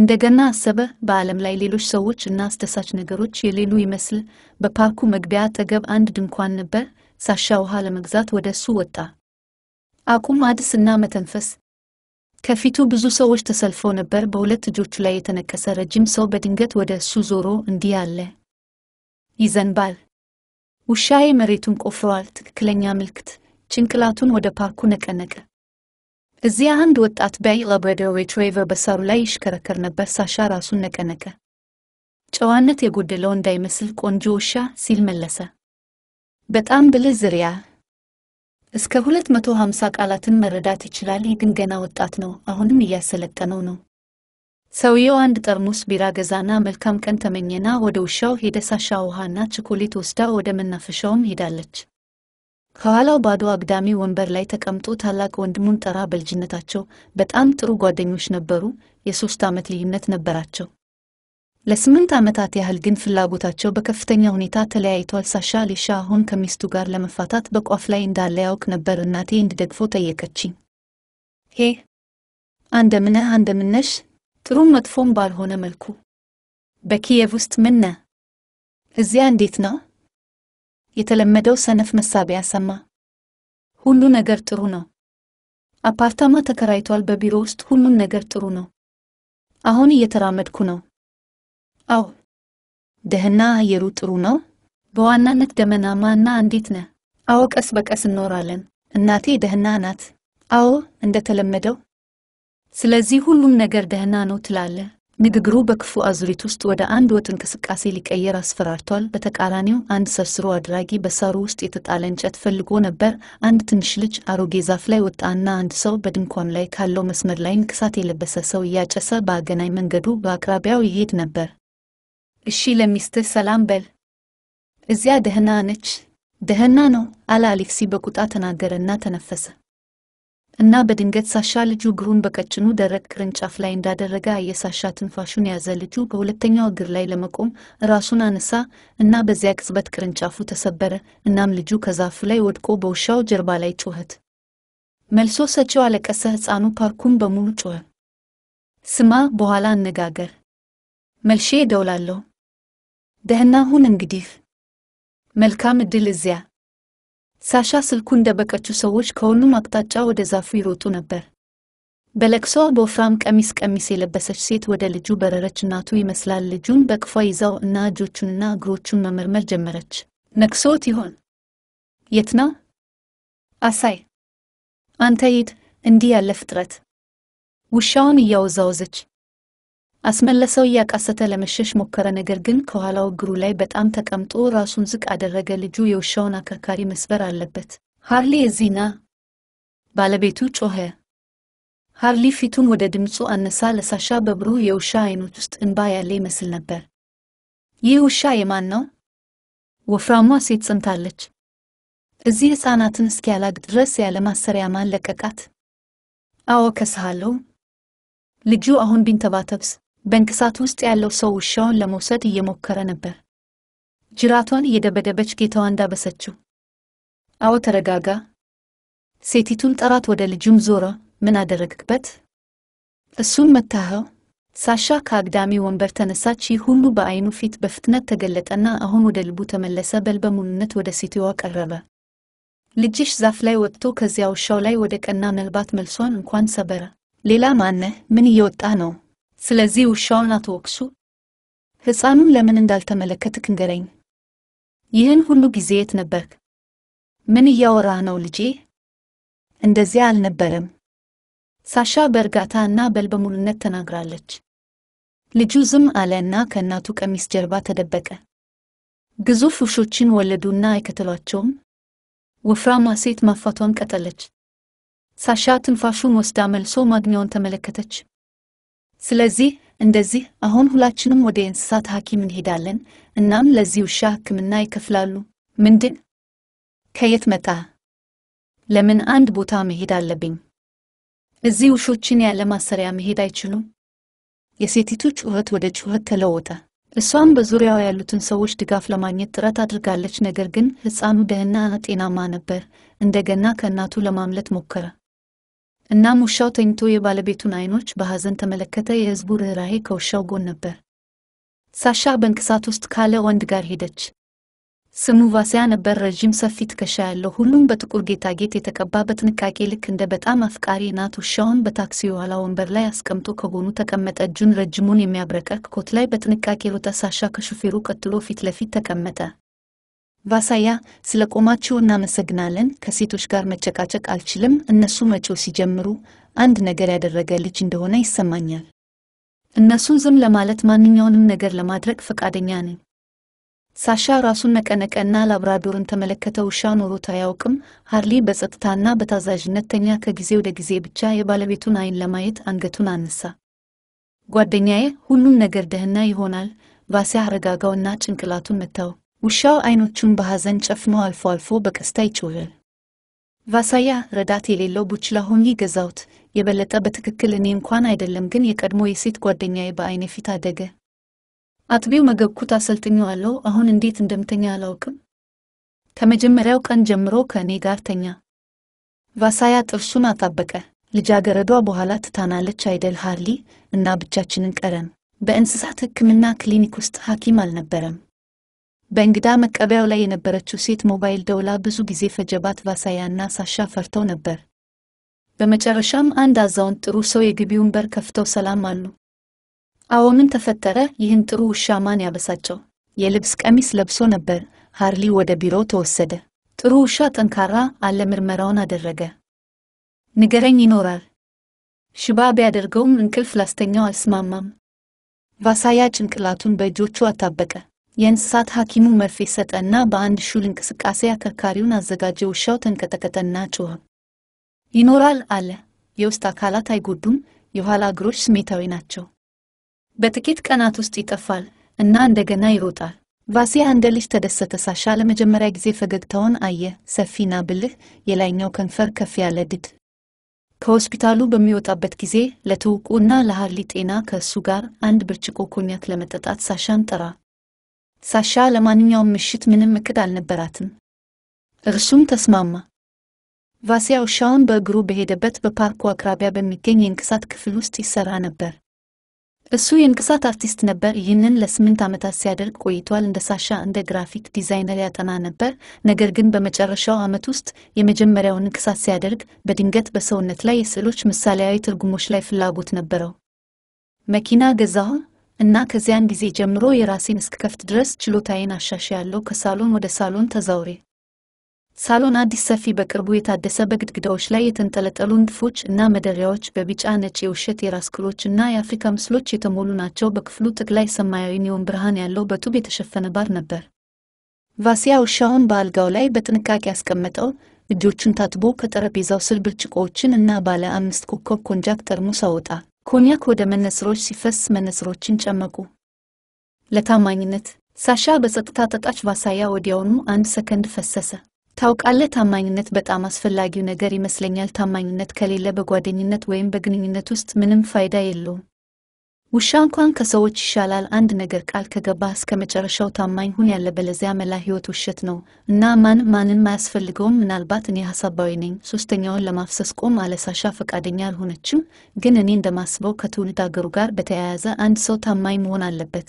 እንደገና አሰበ። በዓለም ላይ ሌሎች ሰዎች እና አስደሳች ነገሮች የሌሉ ይመስል። በፓርኩ መግቢያ አጠገብ አንድ ድንኳን ነበር። ሳሻ ውሃ ለመግዛት ወደ እሱ ወጣ። አቁም፣ አድስ እና መተንፈስ ከፊቱ ብዙ ሰዎች ተሰልፈው ነበር። በሁለት እጆቹ ላይ የተነከሰ ረጅም ሰው በድንገት ወደ እሱ ዞሮ እንዲህ አለ፣ ይዘንባል። ውሻዬ መሬቱን ቆፍረዋል። ትክክለኛ ምልክት። ጭንቅላቱን ወደ ፓርኩ ነቀነቀ። እዚያ አንድ ወጣት በላብራዶር ሪትሪቨር በሳሩ ላይ ይሽከረከር ነበር። ሳሻ ራሱን ነቀነቀ። ጨዋነት የጎደለው እንዳይመስል ቆንጆ ውሻ ሲል መለሰ። በጣም ብልህ ዝርያ እስከ 250 ቃላትን መረዳት ይችላል። ግን ገና ወጣት ነው። አሁንም እያሰለጠነው ነው። ሰውየው አንድ ጠርሙስ ቢራ ገዛና መልካም ቀን ተመኘና ወደ ውሻው ሄደ። ሳሻ ውሃና ቸኮሌት ወስዳ ወደ መናፈሻውም ሄዳለች። ከኋላው ባዶ አግዳሚ ወንበር ላይ ተቀምጦ ታላቅ ወንድሙን ጠራ። በልጅነታቸው በጣም ጥሩ ጓደኞች ነበሩ። የሶስት ዓመት ልዩነት ነበራቸው። ለስምንት ዓመታት ያህል ግን ፍላጎታቸው በከፍተኛ ሁኔታ ተለያይቷል። ሳሻ ሊሻ አሁን ከሚስቱ ጋር ለመፋታት በቋፍ ላይ እንዳለ ያውቅ ነበር። እናቴ እንድደግፎ ጠየቀችኝ። ሄ አንደምነህ አንደምነሽ፣ ጥሩም መጥፎም ባልሆነ መልኩ በኪየቭ ውስጥ ምነ እዚያ እንዴት ነው? የተለመደው ሰነፍ መሳቢያ ሰማ። ሁሉ ነገር ጥሩ ነው። አፓርታማ ተከራይቷል። በቢሮ ውስጥ ሁሉም ነገር ጥሩ ነው። አሁን እየተራመድኩ ነው አዎ ደህና አየሩ ጥሩ ነው። በዋናነት ደመናማ እና እንዴት ነህ? አዎ ቀስ በቀስ እኖራለን። እናቴ ደህና ናት። አዎ እንደተለመደው። ስለዚህ ሁሉም ነገር ደህና ነው ትላለህ። ንግግሩ በክፉ አዙሪት ውስጥ ወደ አንድ ወጥ እንቅስቃሴ ሊቀየር አስፈራርቷል። በተቃራኒው አንድ ሰርስሮ አድራጊ በሳሩ ውስጥ የተጣለ እንጨት ፈልጎ ነበር። አንድ ትንሽ ልጅ አሮጌ ዛፍ ላይ ወጣና አንድ ሰው በድንኳን ላይ ካለው መስመር ላይ ንቅሳት የለበሰ ሰው እያጨሰ በአገናኝ መንገዱ በአቅራቢያው ይሄድ ነበር። እሺ ለሚስት ሰላም በል። እዚያ ደህና ነች፣ ደህና ነው አለ አሌክሲ በቁጣ ተናገረና ተነፈሰ። እና በድንገት ሳሻ ልጁ እግሩን በቀጭኑ ደረቅ ቅርንጫፍ ላይ እንዳደረገ አየ። ሳሻ ትንፋሹን ያዘ። ልጁ በሁለተኛው እግር ላይ ለመቆም ራሱን አነሳ እና በዚያ ቅጽበት ቅርንጫፉ ተሰበረ። እናም ልጁ ከዛፉ ላይ ወድቆ በውሻው ጀርባ ላይ ጮኸት። መልሶ ሰጪው አለቀሰ። ሕፃኑ ፓርኩን በሙሉ ጮኸ። ስማ፣ በኋላ አነጋገር መልሼ እደውላለሁ። ደህና ሁን እንግዲህ። መልካም እድል እዚያ። ሳሻ ስልኩ እንደበቀችው ሰዎች ከሁሉም አቅጣጫ ወደ ዛፉ ይሮጡ ነበር። በለቅሷ በወፍራም ቀሚስ ቀሚስ የለበሰች ሴት ወደ ልጁ በረረች። እናቱ ይመስላል ልጁን በቅፏ ይዛው እና እጆቹንና እግሮቹን መመርመር ጀመረች። ነክሶት ይሆን? የት የትና አሳይ አንተ ይት እንዲህ ያለ ፍጥረት ውሻውን እያወዛወዘች አስመለሰው እያቃሰተ ለመሸሽ ሞከረ። ነገር ግን ከኋላው እግሩ ላይ በጣም ተቀምጦ ራሱን ዝቅ አደረገ። ልጁ የውሻውን አከርካሪ መስበር አለበት። ሃርሊ የዚህና ባለቤቱ ጮኸ። ሃርሊ ፊቱን ወደ ድምፁ አነሳ። ለሳሻ በብሩህ የውሻ አይኖች ውስጥ እንባ ያለ ይመስል ነበር። ይህ ውሻ የማን ነው? ወፍራሟ ሴት ጸንታለች። እዚህ ሕፃናትን እስኪያላግ ድረስ ያለ ማሰሪያ ማን ለቀቃት? አዎ ከስሃለው ልጁ አሁን ቢንተባተብስ በእንቅሳት ውስጥ ያለው ሰው ውሻውን ለመውሰድ እየሞከረ ነበር። ጅራቷን እየደበደበች ጌታዋ እንዳበሰችው፣ አዎ ተረጋጋ። ሴቲቱን ጠራት። ወደ ልጁም ዞረ። ምን አደረግክበት? እሱን መታኸው? ሳሻ ከአግዳሚ ወንበር ተነሳች። ይህ ሁሉ በአይኑ ፊት በፍጥነት ተገለጠና አሁን ወደ ልቡ ተመለሰ። በልበሙሉነት ወደ ሴትዋ ቀረበ። ልጅሽ ዛፍ ላይ ወጥቶ ከዚያ ውሻው ላይ ወደ ቀና ምናልባት መልሷን እንኳን ሰበረ። ሌላ ማነህ? ምን እየወጣ ነው? ስለዚህ ውሻውን አትወቅሱ። ሕፃኑን ለምን እንዳልተመለከትክ ንገረኝ። ይህን ሁሉ ጊዜ የት ነበርክ? ምን እያወራህ ነው ልጄ? እንደዚያ አልነበረም። ሳሻ በእርጋታ እና በልበሙሉነት ተናግራለች። ልጁ ዝም አለ እና ከእናቱ ቀሚስ ጀርባ ተደበቀ። ግዙፍ ውሾችን ወለዱና አይከተሏቸውም። ወፍራማ ሴት ማፋቷን ቀጠለች። ሳሻ ትንፋሹን ወስዳ መልሶ ማግኛውን ተመለከተች። ስለዚህ እንደዚህ አሁን ሁላችንም ወደ እንስሳት ሐኪም እንሄዳለን። እናም ለዚህ ውሻ ሕክምና ይከፍላሉ። ምንድን? ከየት መጣ? ለምን አንድ ቦታ መሄድ አለብኝ? እዚህ ውሾችን ያለ ማሰሪያ መሄድ አይችሉም። የሴቲቱ ጩኸት ወደ ጩኸት ተለወጠ። እሷም በዙሪያው ያሉትን ሰዎች ድጋፍ ለማግኘት ጥረት አድርጋለች። ነገር ግን ሕፃኑ ደህና ጤናማ ነበር። እንደገና ከእናቱ ለማምለት ሞከረ። እናም ውሻው ተኝቶ የባለቤቱን አይኖች በሐዘን ተመለከተ። የሕዝቡ ርኅራሄ ከውሻው ጎን ነበር። ሳሻ በእንቅሳት ውስጥ ካለ ወንድ ጋር ሄደች። ስሙ ቫሲያ ነበር። ረዥም ሰፊ ትከሻ ያለው፣ ሁሉም በጥቁር ጌጣጌጥ የተቀባ በጥንቃቄ ልክ እንደ በጣም አፍቃሪ እናት። ውሻውን በታክሲ የኋላ ወንበር ላይ አስቀምጦ ከጎኑ ተቀመጠ። እጁን ረጅሙን የሚያብረቀርቅ ኮት ላይ በጥንቃቄ ሮጠ። ሳሻ ከሹፌሩ ቀጥሎ ፊት ለፊት ተቀመጠ። ቫሳያ ስለ ቆማችሁ እናመሰግናለን። ከሴቶች ጋር መጨቃጨቅ አልችልም። እነሱ መጮህ ሲጀምሩ አንድ ነገር ያደረገ ልጅ እንደሆነ ይሰማኛል። እነሱን ዝም ለማለት ማንኛውንም ነገር ለማድረግ ፈቃደኛ ነኝ። ሳሻ ራሱን ነቀነቀና ላብራዶርን ተመለከተ። ውሻ ኖሮት አያውቅም። ሃርሊ በጸጥታና በታዛዥነት ተኛ። ከጊዜ ወደ ጊዜ ብቻ የባለቤቱን ዓይን ለማየት አንገቱን አነሳ። ጓደኛዬ፣ ሁሉም ነገር ደህና ይሆናል። ቫሲያ አረጋጋውና ጭንቅላቱን መታው። ውሻው አይኖቹን በሐዘን ጨፍኖ አልፎ አልፎ በቀስታ ይጮኻል። ቫሳያ ረዳት የሌለው ቡችላ ሆኜ ገዛሁት። የበለጠ በትክክል እኔ እንኳን አይደለም፣ ግን የቀድሞ የሴት ጓደኛዬ በዓይኔ ፊት አደገ። አጥቢው መገብኩት፣ አሰልጥኜዋለሁ። አሁን እንዴት እንደምተኛ አላውቅም። ከመጀመሪያው ቀን ጀምሮ ከእኔ ጋር ተኛ። ቫሳያ ጥርሱን አጣበቀ። ልጃገረዷ በኋላ ትታናለች አይደል ሃርሊ? እና ብቻችንን ቀረን። በእንስሳት ሕክምና ክሊኒክ ውስጥ ሐኪም አልነበረም። በእንግዳ መቀበያው ላይ የነበረችው ሴት ሞባይል ደውላ ብዙ ጊዜ ፈጀባት። ቫሳያና ሳሻ ፈርተው ነበር። በመጨረሻም አንድ አዛውንት ጥሩ ሰው የግቢውን በር ከፍተው ሰላም አሉ። አዎ ምን ተፈጠረ? ይህን ጥሩ ውሻ ማን ያበሳጨው? የልብስ ቀሚስ ለብሶ ነበር። ሃርሊ ወደ ቢሮው ተወሰደ። ጥሩ ውሻ ጠንካራ አለ። ምርመራውን አደረገ። ንገረኝ ይኖራል። ሽባ ቢያደርገውም እንቅልፍ ላስተኛው አልስማማም። ቫሳያ ጭንቅላቱን በእጆቹ አታበቀ። የእንስሳት ሐኪሙ መርፌ ሰጠና በአንድ ሹል እንቅስቃሴ አከርካሪውን አዘጋጀ። ውሻው ተንቀጠቀጠና ጮኸ። ይኖራል አለ። የውስጥ አካላት አይጎዱም፣ የኋላ እግሮች ስሜታዊ ናቸው። በጥቂት ቀናት ውስጥ ይጠፋል እና እንደገና ይሮጣል። ቫሲያ እንደ ልጅ ተደሰተ። ሳሻ ለመጀመሪያ ጊዜ ፈገግታውን አየ። ሰፊና ብልህ፣ የላይኛው ከንፈር ከፍ ያለ ድድ። ከሆስፒታሉ በሚወጣበት ጊዜ ለትውቁና ለሃርሊ ጤና ከእሱ ጋር አንድ ብርጭቆ ኮኛክ ለመጠጣት ሳሻን ጠራ። ሳሻ ለማንኛውም ምሽት ምንም እቅድ አልነበራትም። እርሱም ተስማማ። ቫሲያ ውሻውን በእግሩ በሄደበት በፓርኩ አቅራቢያ በሚገኝ የእንቅሳት ክፍል ውስጥ ይሰራ ነበር። እሱ የእንቅሳት አርቲስት ነበር። ይህንን ለስምንት ዓመታት ሲያደርግ ቆይቷል። እንደ ሳሻ እንደ ግራፊክ ዲዛይነር ያጠና ነበር። ነገር ግን በመጨረሻው ዓመት ውስጥ የመጀመሪያውን እንቅሳት ሲያደርግ በድንገት በሰውነት ላይ የስዕሎች ምሳሌያዊ ትርጉሞች ላይ ፍላጎት ነበረው። መኪና ገዛሁ፣ እና ከዚያን ጊዜ ጀምሮ የራሴን እስክከፍት ድረስ ችሎታዬን አሻሽያለሁ። ከሳሎን ወደ ሳሎን ተዛውሬ ሳሎን አዲስ ሰፊ በቅርቡ የታደሰ በግድግዳዎች ላይ የተንጠለጠሉ ንድፎች እና መደሪያዎች በቢጫ ነጭ የውሸት የራስ ክሎች እና የአፍሪካ ምስሎች የተሞሉ ናቸው። በክፍሉ ጠቅላይ ሰማያዊ ኒዮን ብርሃን ያለው በጡብ የተሸፈነ ባር ነበር። ቫሲያ ውሻውን በአልጋው ላይ በጥንቃቄ ያስቀመጠው፣ እጆቹን ታጥቦ ከጠረጴዛው ስር ብርጭቆዎችን እና ባለ አምስት ኮከብ ኮንጃክ ጠርሙስ አወጣ። ኮንያክ ወደ መነጽሮች ሲፈስ መነጽሮችን ጨመቁ። ለታማኝነት ሳሻ በጸጥታ ጠጣች። ባሳያ ወዲያውኑ አንድ ሰከንድ ፈሰሰ። ታውቃለህ፣ ታማኝነት በጣም አስፈላጊው ነገር ይመስለኛል። ታማኝነት ከሌለ በጓደኝነት ወይም በግንኙነት ውስጥ ምንም ፋይዳ የለውም። ውሻ እንኳን ከሰዎች ይሻላል። አንድ ነገር ቃል ከገባ እስከ መጨረሻው ታማኝ ሁን። ያለበለዚያ መላ ህይወት ውሸት ነው እና ማን ማንን አያስፈልገውም። ምናልባት እኔ ሀሳባዊ ነኝ። ሶስተኛውን ለማፍሰስ ቆም አለ ሳሻ። ፈቃደኛ አልሆነችም፣ ግን እኔ እንደማስበው ከትውልድ አገሩ ጋር በተያያዘ አንድ ሰው ታማኝ መሆን አለበት።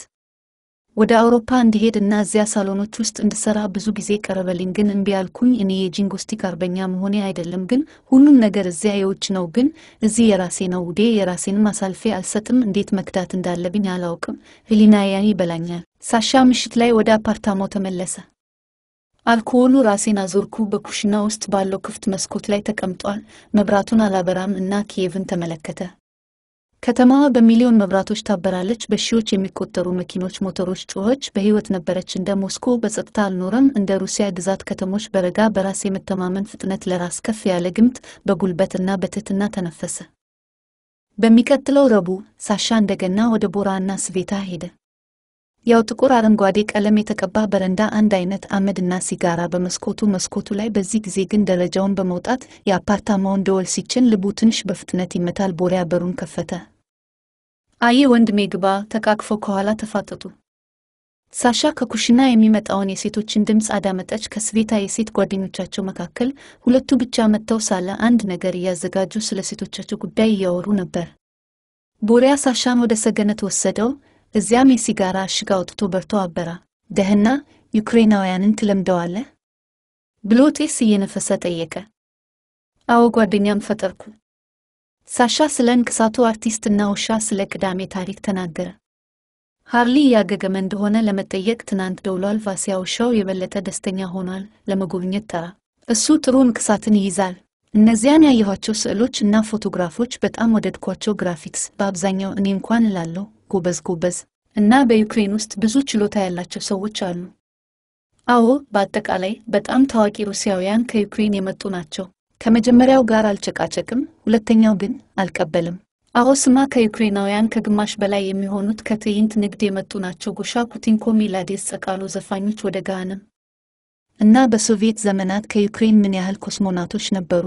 ወደ አውሮፓ እንዲሄድ እና እዚያ ሳሎኖች ውስጥ እንድሰራ ብዙ ጊዜ ቀረበልኝ፣ ግን እምቢ አልኩኝ። እኔ የጂንጎስቲክ አርበኛ መሆኔ አይደለም፣ ግን ሁሉም ነገር እዚያ የውጭ ነው፣ ግን እዚህ የራሴ ነው። ውዴ የራሴንም አሳልፌ አልሰጥም። እንዴት መክዳት እንዳለብኝ አላውቅም። ህሊናዬ ይበላኛል። ሳሻ ምሽት ላይ ወደ አፓርታማው ተመለሰ። አልኮሆሉ ራሴን አዞርኩ። በኩሽና ውስጥ ባለው ክፍት መስኮት ላይ ተቀምጧል። መብራቱን አላበራም እና ኪየቭን ተመለከተ። ከተማዋ በሚሊዮን መብራቶች ታበራለች። በሺዎች የሚቆጠሩ መኪኖች፣ ሞተሮች ጩኸች በህይወት ነበረች። እንደ ሞስኮ በጸጥታ አልኖረም። እንደ ሩሲያ ግዛት ከተሞች በረጋ በራስ የመተማመን ፍጥነት፣ ለራስ ከፍ ያለ ግምት። በጉልበትና በትህትና ተነፈሰ። በሚቀጥለው ረቡዕ ሳሻ እንደገና ወደ ቦራና ስቤታ ስቬታ ሄደ። ያው ጥቁር አረንጓዴ ቀለም የተቀባ በረንዳ አንድ አይነት አመድና ሲጋራ በመስኮቱ መስኮቱ ላይ በዚህ ጊዜ ግን ደረጃውን በመውጣት የአፓርታማውን ደወል ሲችን ልቡ ትንሽ በፍጥነት ይመታል። ቦሪያ በሩን ከፈተ። አየ ወንድሜ ግባ። ተቃቅፈው ከኋላ ተፋጠጡ። ሳሻ ከኩሽና የሚመጣውን የሴቶችን ድምፅ አዳመጠች። ከስቤታ የሴት ጓደኞቻቸው መካከል ሁለቱ ብቻ መጥተው ሳለ አንድ ነገር እያዘጋጁ ስለ ሴቶቻቸው ጉዳይ እያወሩ ነበር። ቦሪያ ሳሻን ወደ ሰገነት ወሰደው። እዚያም የሲጋራ እሽግ አውጥቶ በርቶ አበራ። ደህና ዩክሬናውያንን ትለምደዋለህ? ብሎ ቴስ እየነፈሰ ጠየቀ። አዎ ጓደኛም ፈጠርኩ። ሳሻ ስለ እንቅሳቱ አርቲስትና ውሻ ስለ ቅዳሜ ታሪክ ተናገረ። ሃርሊ እያገገመ እንደሆነ ለመጠየቅ ትናንት ደውሏል። ቫሲያ ውሻው የበለጠ ደስተኛ ሆኗል። ለመጎብኘት ተራ እሱ ጥሩ እንቅሳትን ይይዛል። እነዚያን ያየኋቸው ስዕሎች እና ፎቶግራፎች በጣም ወደድኳቸው። ግራፊክስ በአብዛኛው እኔ እንኳን እላለሁ ጎበዝ ጎበዝ እና በዩክሬን ውስጥ ብዙ ችሎታ ያላቸው ሰዎች አሉ። አዎ፣ በአጠቃላይ በጣም ታዋቂ ሩሲያውያን ከዩክሬን የመጡ ናቸው። ከመጀመሪያው ጋር አልጨቃጨቅም፣ ሁለተኛው ግን አልቀበልም። አዎ ስማ፣ ከዩክሬናውያን ከግማሽ በላይ የሚሆኑት ከትዕይንት ንግድ የመጡ ናቸው። ጎሻ ፑቲንኮ፣ ሚላዴስ ጸቃሎ ዘፋኞች ወደ ገሃነም እና በሶቪየት ዘመናት ከዩክሬን ምን ያህል ኮስሞናቶች ነበሩ?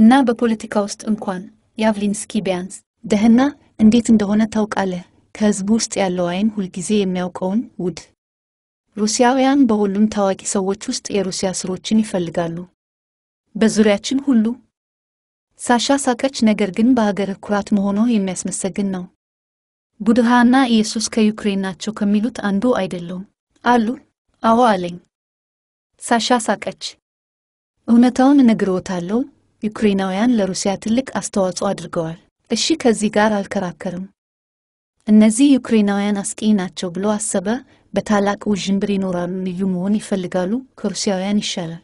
እና በፖለቲካ ውስጥ እንኳን ያቭሊንስኪ ቢያንስ ደህና እንዴት እንደሆነ ታውቃለህ። ከህዝቡ ውስጥ ያለው አይን ሁልጊዜ የሚያውቀውን ውድ ሩሲያውያን በሁሉም ታዋቂ ሰዎች ውስጥ የሩሲያ ስሮችን ይፈልጋሉ። በዙሪያችን ሁሉ ሳሻ ሳቀች። ነገር ግን በሀገርህ ኩራት መሆኗ የሚያስመሰግን ነው። ቡድሃና ኢየሱስ ከዩክሬን ናቸው ከሚሉት አንዱ አይደለውም አሉ። አዎ አለኝ። ሳሻ ሳቀች። እውነታውን እነግርዎታለሁ፣ ዩክሬናውያን ለሩሲያ ትልቅ አስተዋጽኦ አድርገዋል። እሺ ከዚህ ጋር አልከራከርም። እነዚህ ዩክሬናውያን አስቂ ናቸው ብሎ አሰበ። በታላቅ ውዥንብር ይኖራሉ፣ ልዩ መሆን ይፈልጋሉ፣ ከሩሲያውያን ይሻላል።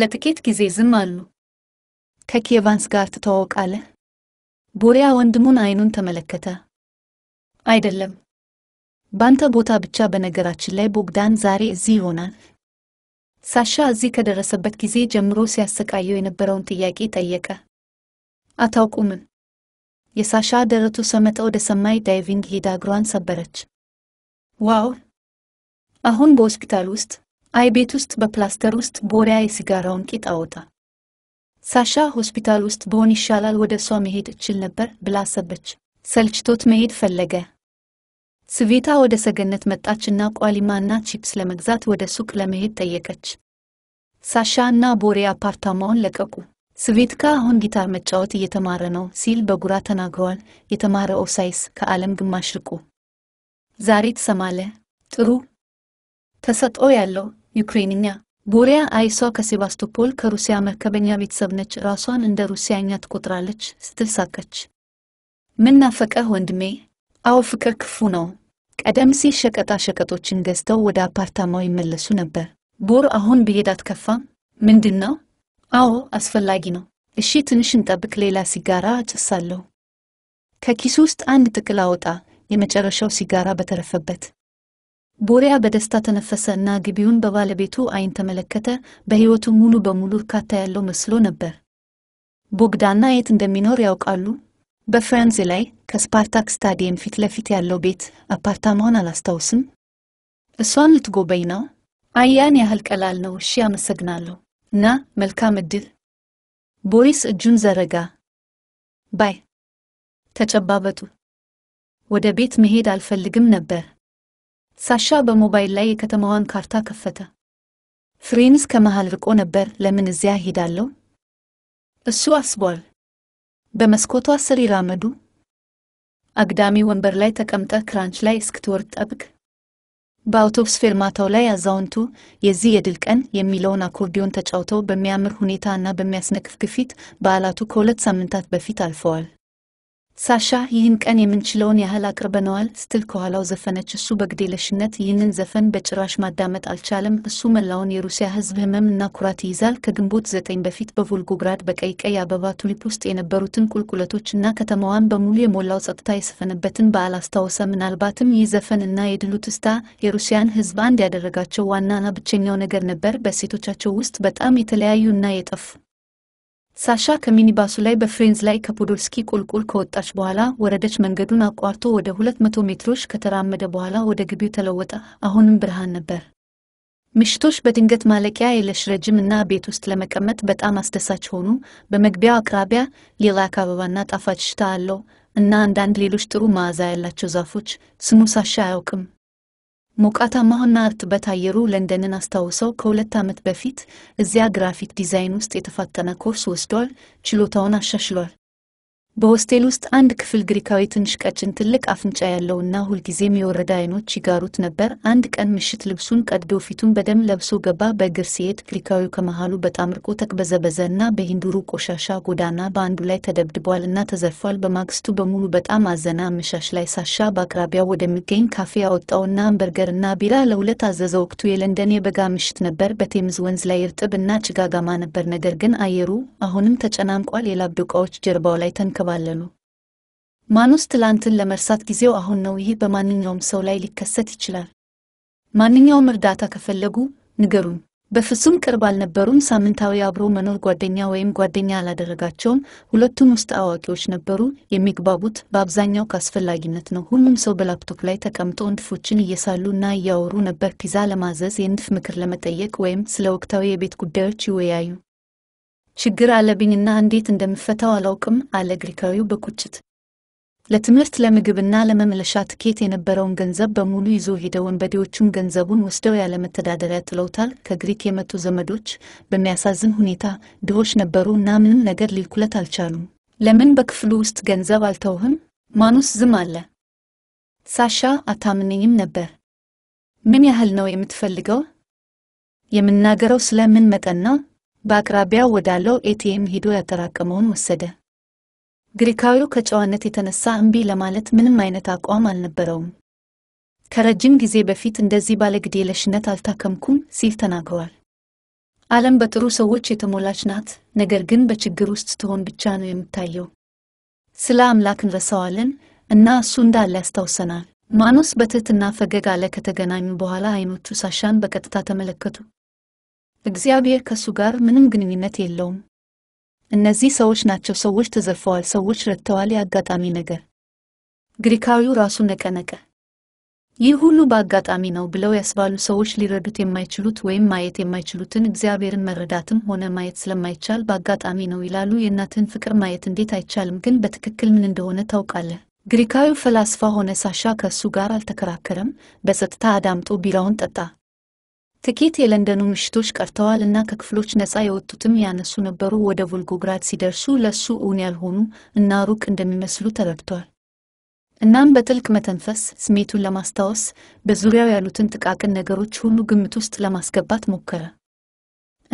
ለጥቂት ጊዜ ዝም አሉ። ከኬቫንስ ጋር ትተዋወቃለ ቦሪያ ወንድሙን አይኑን ተመለከተ። አይደለም ባንተ ቦታ ብቻ። በነገራችን ላይ ቦግዳን ዛሬ እዚህ ይሆናል። ሳሻ እዚህ ከደረሰበት ጊዜ ጀምሮ ሲያሰቃየው የነበረውን ጥያቄ ጠየቀ። አታውቁምን? የሳሻ ደረቱ ሰመጠ ወደ ሰማይ ዳይቪንግ ሄዳ እግሯን ሰበረች። ዋው! አሁን በሆስፒታል ውስጥ አይ ቤት ውስጥ በፕላስተር ውስጥ ቦሪያ የሲጋራውን ቂጥ አወጣ። ሳሻ ሆስፒታል ውስጥ በሆን ይሻላል ወደ እሷ መሄድ እችል ነበር ብላ አሰበች። ሰልችቶት መሄድ ፈለገ። ስቬታ ወደ ሰገነት መጣችና ቋሊማ እና ቺፕስ ለመግዛት ወደ ሱቅ ለመሄድ ጠየቀች። ሳሻ እና ቦሬ አፓርታማውን ለቀቁ። ስቬትካ አሁን ጊታር መጫወት እየተማረ ነው ሲል በጉራ ተናግሯል። የተማረ ኦሳይስ ከዓለም ግማሽ ርቁ ዛሬ ትሰማለ ጥሩ ተሰጥኦ ያለው ዩክሬንኛ ቦሪያ አይሷ ከሴባስቶፖል ከሩሲያ መርከበኛ ቤተሰብ ነች። ራሷን እንደ ሩሲያኛ ትቆጥራለች ስትል ሳቀች። ምን ወንድሜ? አዎ ፍቅር ክፉ ነው። ቀደም ሲል ሸቀጣ ሸቀጦችን ገዝተው ወደ አፓርታማው ይመለሱ ነበር። ቦር አሁን ብሄድ አትከፋም? ምንድን ነው አዎ አስፈላጊ ነው። እሺ ትንሽ እንጠብቅ። ሌላ ሲጋራ አጨሳለሁ። ከኪሱ ውስጥ አንድ ጥቅል አወጣ። የመጨረሻው ሲጋራ በተረፈበት ቦሪያ በደስታ ተነፈሰ እና ግቢውን በባለቤቱ አይን ተመለከተ። በሕይወቱ ሙሉ በሙሉ እርካታ ያለው መስሎ ነበር። ቦግዳና የት እንደሚኖር ያውቃሉ? በፈረንዝ ላይ ከስፓርታክ ስታዲየም ፊት ለፊት ያለው ቤት አፓርታማውን አላስታውስም። እሷን ልትጎበኝ ነው? አያን ያህል ቀላል ነው። እሺ አመሰግናለሁ። ና መልካም እድል! ቦሪስ እጁን ዘረጋ። ባይ ተጨባበጡ። ወደ ቤት መሄድ አልፈልግም ነበር። ሳሻ በሞባይል ላይ የከተማዋን ካርታ ከፈተ። ፍሬንስ ከመሃል ርቆ ነበር። ለምን እዚያ ሄዳለሁ? እሱ አስቧል። በመስኮቷ ስር ይራመዱ። አግዳሚ ወንበር ላይ ተቀምጠ ክራንች ላይ እስክትወርድ ጠብቅ። በአውቶብስ ፌርማታው ላይ አዛውንቱ የዚህ የድል ቀን የሚለውን አኮርዲዮን ተጫውተው በሚያምር ሁኔታ እና በሚያስነቅፍ ግፊት በዓላቱ ከሁለት ሳምንታት በፊት አልፈዋል። ሳሻ ይህን ቀን የምንችለውን ያህል አቅርበነዋል ስትል ከኋላው ዘፈነች። እሱ በግዴለሽነት ይህንን ዘፈን በጭራሽ ማዳመጥ አልቻለም። እሱ መላውን የሩሲያ ሕዝብ ህመም እና ኩራት ይይዛል። ከግንቦት ዘጠኝ በፊት በቮልጎግራድ በቀይ ቀይ አበባ ቱሊፕ ውስጥ የነበሩትን ቁልቁለቶች እና ከተማዋን በሙሉ የሞላው ጸጥታ የሰፈነበትን በዓል አስታወሰ። ምናልባትም ይህ ዘፈን እና የድሉ ትስታ የሩሲያን ሕዝብ አንድ ያደረጋቸው ዋናና ብቸኛው ነገር ነበር። በሴቶቻቸው ውስጥ በጣም የተለያዩ እና የጠፉ ሳሻ ከሚኒባሱ ላይ በፍሬንዝ ላይ ከፖዶልስኪ ቁልቁል ከወጣች በኋላ ወረደች። መንገዱን አቋርቶ ወደ ሁለት መቶ ሜትሮች ከተራመደ በኋላ ወደ ግቢው ተለወጠ። አሁንም ብርሃን ነበር። ምሽቶች በድንገት ማለቂያ የለሽ ረጅም እና ቤት ውስጥ ለመቀመጥ በጣም አስደሳች ሆኑ። በመግቢያው አቅራቢያ ሌላክ አበባና ጣፋጭ ሽታ አለው እና አንዳንድ ሌሎች ጥሩ መዓዛ ያላቸው ዛፎች። ስሙ ሳሻ አያውቅም። ሞቃታማውና እርጥበት አየሩ ለንደንን አስታውሰው ከሁለት ዓመት በፊት እዚያ ግራፊክ ዲዛይን ውስጥ የተፋጠነ ኮርስ ወስዷል፣ ችሎታውን አሻሽሏል። በሆስቴል ውስጥ አንድ ክፍል ግሪካዊ ትንሽ ቀጭን ትልቅ አፍንጫ ያለውና ሁልጊዜም የወረደ አይኖች ይጋሩት ነበር። አንድ ቀን ምሽት ልብሱን ቀዶ ፊቱን በደም ለብሶ ገባ። በእግር ሲሄድ ግሪካዊው ከመሃሉ በጣም ርቆ ተቅበዘበዘ እና በሂንዱሩ ቆሻሻ ጎዳና በአንዱ ላይ ተደብድቧል እና ተዘርፏል። በማግስቱ በሙሉ በጣም አዘና። አመሻሽ ላይ ሳሻ በአቅራቢያው ወደሚገኝ ካፌ አወጣውና ሃምበርገር እና ቢራ ለሁለት አዘዘ። ወቅቱ የለንደን የበጋ ምሽት ነበር። በቴምዝ ወንዝ ላይ እርጥብ እና ጭጋጋማ ነበር፣ ነገር ግን አየሩ አሁንም ተጨናንቋል። የላብ ዶቃዎች ጀርባው ላይ ተንከ ይንከባለሉ። ማኖስ ትላንትን ለመርሳት ጊዜው አሁን ነው። ይህ በማንኛውም ሰው ላይ ሊከሰት ይችላል። ማንኛውም እርዳታ ከፈለጉ ንገሩን። በፍጹም ቅርብ አልነበሩም። ሳምንታዊ አብሮ መኖር ጓደኛ ወይም ጓደኛ አላደረጋቸውም። ሁለቱም ውስጥ አዋቂዎች ነበሩ። የሚግባቡት በአብዛኛው ከአስፈላጊነት ነው። ሁሉም ሰው በላፕቶፕ ላይ ተቀምጦ ንድፎችን እየሳሉ እና እያወሩ ነበር። ፒዛ ለማዘዝ፣ የንድፍ ምክር ለመጠየቅ ወይም ስለ ወቅታዊ የቤት ጉዳዮች ይወያዩ። ችግር አለብኝና እንዴት እንደምፈታው አላውቅም አለ ግሪካዊው በቁጭት። ለትምህርት ለምግብና ለመመለሻ ትኬት የነበረውን ገንዘብ በሙሉ ይዞ ሄደ። ወንበዴዎቹም ገንዘቡን ወስደው ያለ መተዳደሪያ ከግሪክ የመጡ ዘመዶች በሚያሳዝን ሁኔታ ድሆች ነበሩ እና ምንም ነገር ሊልኩለት አልቻሉም። ለምን በክፍሉ ውስጥ ገንዘብ አልተውህም? ማኑስ ዝም አለ። ሳሻ አታምንኝም ነበር። ምን ያህል ነው የምትፈልገው? የምናገረው ስለ ምን መጠን ነው? በአቅራቢያው ወዳለው ኤቲኤም ሄዶ ያጠራቀመውን ወሰደ። ግሪካዊው ከጨዋነት የተነሳ እምቢ ለማለት ምንም አይነት አቋም አልነበረውም። ከረጅም ጊዜ በፊት እንደዚህ ባለ ግዴለሽነት አልታከምኩም ሲል ተናግሯል። ዓለም በጥሩ ሰዎች የተሞላች ናት፣ ነገር ግን በችግር ውስጥ ስትሆን ብቻ ነው የምታየው። ስለ አምላክ እንረሳዋለን እና እሱ እንዳለ ያስታውሰናል። ማኖስ በትህትና ፈገግ አለ። ከተገናኙ በኋላ አይኖቹ ሳሻን በቀጥታ ተመለከቱ። እግዚአብሔር ከእሱ ጋር ምንም ግንኙነት የለውም። እነዚህ ሰዎች ናቸው ሰዎች ተዘርፈዋል፣ ሰዎች ረድተዋል። የአጋጣሚ ነገር ግሪካዊው ራሱ ነቀነቀ። ይህ ሁሉ በአጋጣሚ ነው ብለው ያስባሉ ሰዎች ሊረዱት የማይችሉት ወይም ማየት የማይችሉትን እግዚአብሔርን መረዳትም ሆነ ማየት ስለማይቻል በአጋጣሚ ነው ይላሉ። የእናትን ፍቅር ማየት እንዴት አይቻልም? ግን በትክክል ምን እንደሆነ ታውቃለህ? ግሪካዊው ፈላስፋ ሆነ ሳሻ ከእሱ ጋር አልተከራከረም። በጸጥታ አዳምጦ ቢራውን ጠጣ። ጥቂት የለንደኑ ምሽቶች ቀርተዋል እና ከክፍሎች ነፃ የወጡትም ያነሱ ነበሩ። ወደ ቮልጎግራድ ሲደርሱ ለእሱ እውን ያልሆኑ እና ሩቅ እንደሚመስሉ ተረድቷል። እናም በጥልቅ መተንፈስ ስሜቱን ለማስታወስ በዙሪያው ያሉትን ጥቃቅን ነገሮች ሁሉ ግምት ውስጥ ለማስገባት ሞከረ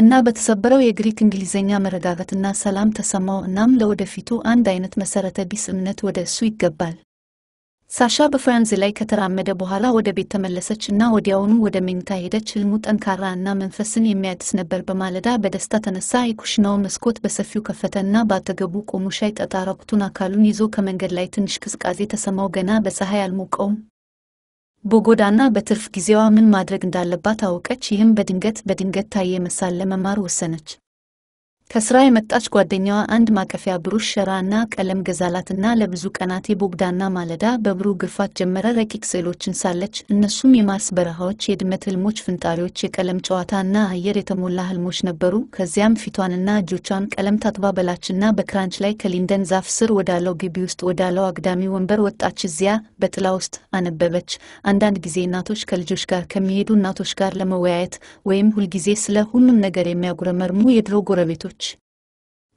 እና በተሰበረው የግሪክ እንግሊዝኛ መረጋጋትና ሰላም ተሰማው። እናም ለወደፊቱ አንድ አይነት መሰረተ ቢስ እምነት ወደ እሱ ይገባል ሳሻ በፈረንዝ ላይ ከተራመደ በኋላ ወደ ቤት ተመለሰች እና ወዲያውኑ ወደ መኝታ ሄደች። ህልሙ ጠንካራ እና መንፈስን የሚያድስ ነበር። በማለዳ በደስታ ተነሳ። የኩሽናው መስኮት በሰፊው ከፈተ እና በአጠገቡ ቆሞ ሻይ ጠጣ። ራቁቱን አካሉን ይዞ ከመንገድ ላይ ትንሽ ቅዝቃዜ ተሰማው። ገና በፀሐይ አልሞቀውም። በጎዳና በትርፍ ጊዜዋ ምን ማድረግ እንዳለባት አወቀች። ይህም በድንገት በድንገት ታየ መሳል ለመማር ወሰነች። ከስራ የመጣች ጓደኛዋ አንድ ማቀፊያ ብሩሽ፣ ሸራ ቀለም ገዛላትና ለብዙ ቀናት የቦግዳና ማለዳ በብሩ ግርፋት ጀመረ። ረቂቅ ስዕሎችን ሳለች እነሱም የማርስ በረሃዎች፣ የድመት ህልሞች፣ ፍንጣሪዎች፣ የቀለም ጨዋታ እና አየር የተሞላ ህልሞች ነበሩ። ከዚያም ፊቷንና እጆቿን ቀለም ታጥባ በላችና በክራንች ላይ ከሊንደን ዛፍ ስር ወዳለው ግቢ ውስጥ ወዳለው አግዳሚ ወንበር ወጣች። እዚያ በጥላ ውስጥ አነበበች። አንዳንድ ጊዜ እናቶች ከልጆች ጋር ከሚሄዱ እናቶች ጋር ለመወያየት ወይም ሁልጊዜ ስለ ሁሉም ነገር የሚያጉረመርሙ የድሮ ጎረቤቶች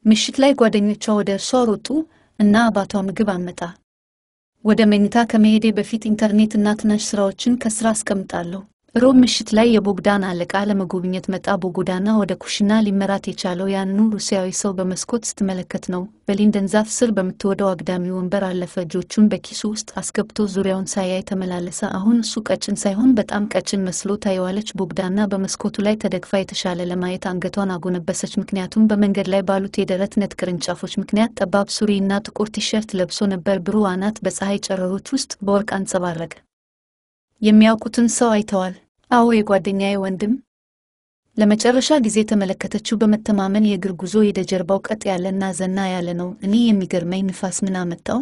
ምሽት ላይ ጓደኞቿ ወደ እርሷ ሮጡ እና አባቷ ምግብ አመጣ። ወደ መኝታ ከመሄዴ በፊት ኢንተርኔት እና ትናንሽ ሥራዎችን ከሥራ አስቀምጣለሁ። ሮብ ምሽት ላይ የቦግዳን አለቃ ለመጎብኘት መጣ። ቦጎዳና ወደ ኩሽና ሊመራት የቻለው ያንኑ ሩሲያዊ ሰው በመስኮት ስትመለከት ነው። በሊንደን ዛፍ ስር በምትወደው አግዳሚ ወንበር አለፈ። እጆቹን በኪሱ ውስጥ አስገብቶ ዙሪያውን ሳያይ ተመላለሰ። አሁን እሱ ቀጭን ሳይሆን በጣም ቀጭን መስሎ ታየዋለች። ቦግዳና በመስኮቱ ላይ ተደግፋ የተሻለ ለማየት አንገቷን አጎነበሰች። ምክንያቱም በመንገድ ላይ ባሉት የደረት ነት ቅርንጫፎች ምክንያት ጠባብ ሱሪ እና ጥቁር ቲሸርት ለብሶ ነበር። ብሩህ አናት በፀሐይ ጨረሮች ውስጥ በወርቅ አንጸባረቀ። የሚያውቁትን ሰው አይተዋል። አዎ የጓደኛዬ ወንድም። ለመጨረሻ ጊዜ ተመለከተችው። በመተማመን የእግር ጉዞ ሄደ። ጀርባው ቀጥ ያለና ዘና ያለ ነው። እኔ የሚገርመኝ ንፋስ ምን አመጣው?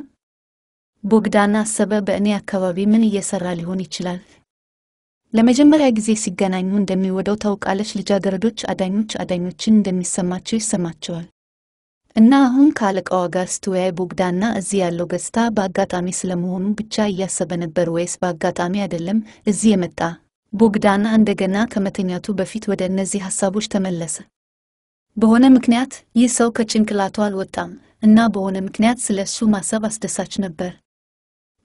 ቦግዳና አሰበ። በእኔ አካባቢ ምን እየሰራ ሊሆን ይችላል? ለመጀመሪያ ጊዜ ሲገናኙ እንደሚወደው ታውቃለች። ልጃገረዶች አዳኞች አዳኞችን እንደሚሰማቸው ይሰማቸዋል። እና አሁን ከአለቃዋ ጋር ስትወያይ ቦግዳና እዚህ ያለው ገጽታ በአጋጣሚ ስለመሆኑ ብቻ እያሰበ ነበር ወይስ በአጋጣሚ አይደለም እዚህ የመጣ? ቦግዳና እንደገና ከመተኛቱ በፊት ወደ እነዚህ ሐሳቦች ተመለሰ። በሆነ ምክንያት ይህ ሰው ከጭንቅላቱ አልወጣም እና በሆነ ምክንያት ስለ እሱ ማሰብ አስደሳች ነበር።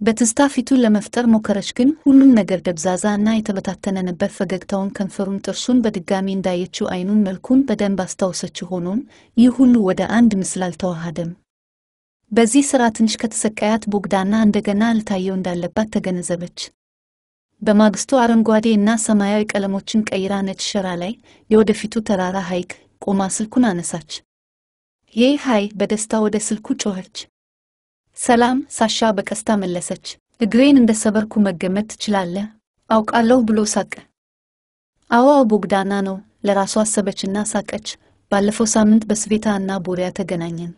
በትዝታ ፊቱን ለመፍጠር ሞከረች፣ ግን ሁሉም ነገር ደብዛዛ እና የተበታተነ ነበር። ፈገግታውን፣ ከንፈሩን፣ ጥርሱን በድጋሚ እንዳየችው አይኑን፣ መልኩን በደንብ አስታወሰች ሆኖም ይህ ሁሉ ወደ አንድ ምስል አልተዋሃደም። በዚህ ሥራ ትንሽ ከተሰቃያት ቦግዳና እንደገና ልታየው እንዳለባት ተገነዘበች። በማግስቱ አረንጓዴ እና ሰማያዊ ቀለሞችን ቀይራ ነጭ ሸራ ላይ የወደፊቱ ተራራ ሐይቅ ቆማ ስልኩን አነሳች። ይህ ሀይ በደስታ ወደ ስልኩ ጮኸች። ሰላም ሳሻ በቀስታ መለሰች። እግሬን እንደ ሰበርኩ መገመት ትችላለህ? አውቃለሁ ብሎ ሳቀ። አዋው ቦግዳና ነው ለራሷ አሰበችና ሳቀች። ባለፈው ሳምንት በስቤታ እና ቦሪያ ተገናኘን።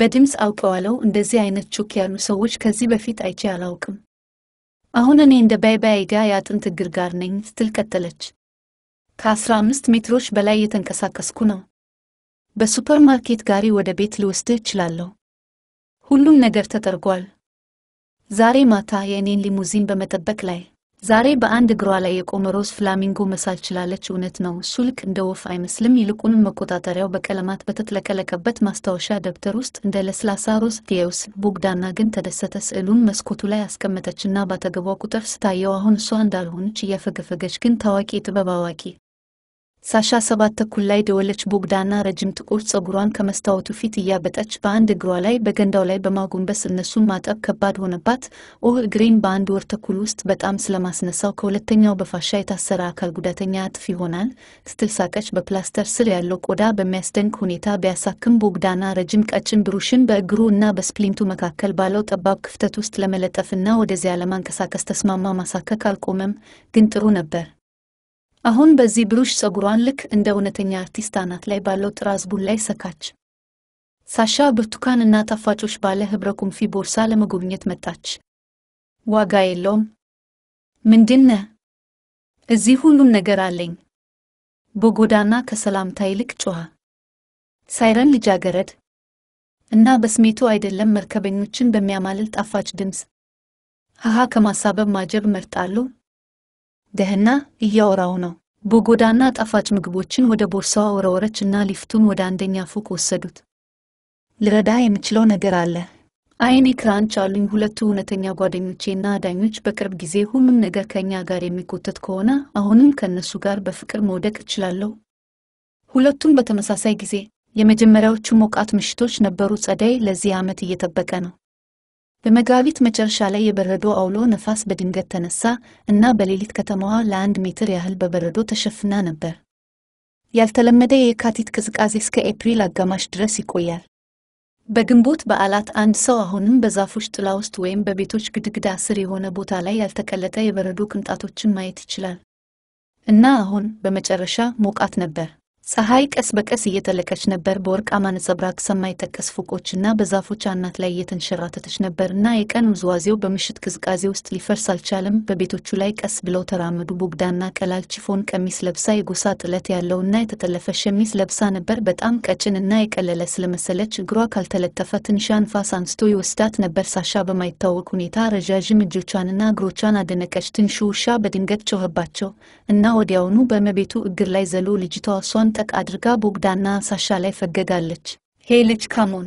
በድምፅ አውቀዋለሁ። እንደዚህ አይነት ቾክ ያሉ ሰዎች ከዚህ በፊት አይቼ አላውቅም። አሁን እኔ እንደ ባይባይ ጋ የአጥንት እግር ጋር ነኝ ስትል ቀጠለች። ከአስራ አምስት ሜትሮች በላይ እየተንቀሳቀስኩ ነው። በሱፐርማርኬት ጋሪ ወደ ቤት ልወስድህ እችላለሁ። ሁሉም ነገር ተጠርጓል። ዛሬ ማታ የእኔን ሊሙዚን በመጠበቅ ላይ። ዛሬ በአንድ እግሯ ላይ የቆመ ሮዝ ፍላሚንጎ መሳል ችላለች። እውነት ነው፣ እሱ ልክ እንደ ወፍ አይመስልም። ይልቁንም መቆጣጠሪያው በቀለማት በተትለቀለቀበት ማስታወሻ ደብተር ውስጥ እንደ ለስላሳ ሮዝ ጌውስ ቦግዳና ግን ተደሰተ። ስዕሉን መስኮቱ ላይ አስቀመጠችና ባተገቧ ቁጥር ስታየው አሁን እሷ እንዳልሆነች እያፈገፈገች ግን ታዋቂ የጥበብ አዋቂ ሳሻ ሰባት ተኩል ላይ ደወለች። ቦግዳና ረጅም ጥቁር ጸጉሯን ከመስታወቱ ፊት እያበጠች በአንድ እግሯ ላይ በገንዳው ላይ በማጎንበስ እነሱን ማጠብ ከባድ ሆነባት። ኦህ እግሬን በአንድ ወር ተኩል ውስጥ በጣም ስለማስነሳው ከሁለተኛው በፋሻ የታሰረ አካል ጉዳተኛ እጥፍ ይሆናል ስትል ሳቀች። በፕላስተር ስር ያለው ቆዳ በሚያስደንቅ ሁኔታ ቢያሳክም ቦግዳና ረጅም ቀጭን ብሩሽን በእግሩ እና በስፕሊንቱ መካከል ባለው ጠባብ ክፍተት ውስጥ ለመለጠፍና ወደዚያ ለማንቀሳቀስ ተስማማ። ማሳከክ አልቆመም፣ ግን ጥሩ ነበር። አሁን በዚህ ብሩሽ ጸጉሯን ልክ እንደ እውነተኛ አርቲስት አናት ላይ ባለው ጥራዝ ቡል ላይ ሰካች። ሳሻ ብርቱካን እና ጣፋጮች ባለ ህብረ ኩንፊ ቦርሳ ለመጎብኘት መጣች። ዋጋ የለውም። ምንድነ እዚህ ሁሉም ነገር አለኝ። በጎዳና ከሰላምታ ይልቅ ጮኸ። ሳይረን ልጃገረድ እና በስሜቱ አይደለም መርከበኞችን በሚያማልል ጣፋጭ ድምፅ ሀሃ ከማሳበብ ማጀብ መርጣለሁ። ደህና እያወራው ነው። በጎዳና ጣፋጭ ምግቦችን ወደ ቦርሳዋ ወረወረች እና ሊፍቱን ወደ አንደኛ ፎቅ ወሰዱት። ልረዳ የምችለው ነገር አለ። አይኔ ክራንች አሉኝ። ሁለቱ እውነተኛ ጓደኞቼና ዳኞች በቅርብ ጊዜ ሁሉም ነገር ከእኛ ጋር የሚጎተት ከሆነ አሁንም ከእነሱ ጋር በፍቅር መውደቅ እችላለሁ። ሁለቱም በተመሳሳይ ጊዜ የመጀመሪያዎቹ ሞቃት ምሽቶች ነበሩ። ጸደይ ለዚህ ዓመት እየጠበቀ ነው። በመጋቢት መጨረሻ ላይ የበረዶ አውሎ ነፋስ በድንገት ተነሳ እና በሌሊት ከተማዋ ለአንድ ሜትር ያህል በበረዶ ተሸፍና ነበር። ያልተለመደ የካቲት ቅዝቃዜ እስከ ኤፕሪል አጋማሽ ድረስ ይቆያል። በግንቦት በዓላት አንድ ሰው አሁንም በዛፎች ጥላ ውስጥ ወይም በቤቶች ግድግዳ ስር የሆነ ቦታ ላይ ያልተቀለጠ የበረዶ ቅንጣቶችን ማየት ይችላል። እና አሁን በመጨረሻ ሞቃት ነበር። ፀሐይ ቀስ በቀስ እየጠለቀች ነበር። በወርቃማ ነጸብራቅ ሰማይ ጠቀስ ፎቆችና በዛፎች አናት ላይ እየተንሸራተተች ነበርና የቀን ውዝዋዜው በምሽት ቅዝቃዜ ውስጥ ሊፈርስ አልቻለም። በቤቶቹ ላይ ቀስ ብለው ተራመዱ። ቡግዳና ቀላል ቺፎን ቀሚስ ለብሳ የጎሳ ጥለት ያለውና የተጠለፈ ሸሚዝ ለብሳ ነበር። በጣም ቀጭን እና የቀለለ ስለመሰለች እግሯ ካልተለጠፈ ትንሿ ንፋስ አንስቶ ይወስዳት ነበር። ሳሻ በማይታወቅ ሁኔታ ረዣዥም እጆቿንና እግሮቿን አደነቀች። ትንሹ ውሻ በድንገት ጮኸባቸው እና ወዲያውኑ በመቤቱ እግር ላይ ዘሎ ልጅቷ እሷን ጠንጠቅ አድርጋ ቦግዳና ሳሻ ላይ ፈገጋለች። ሄይ ልጅ ካሞን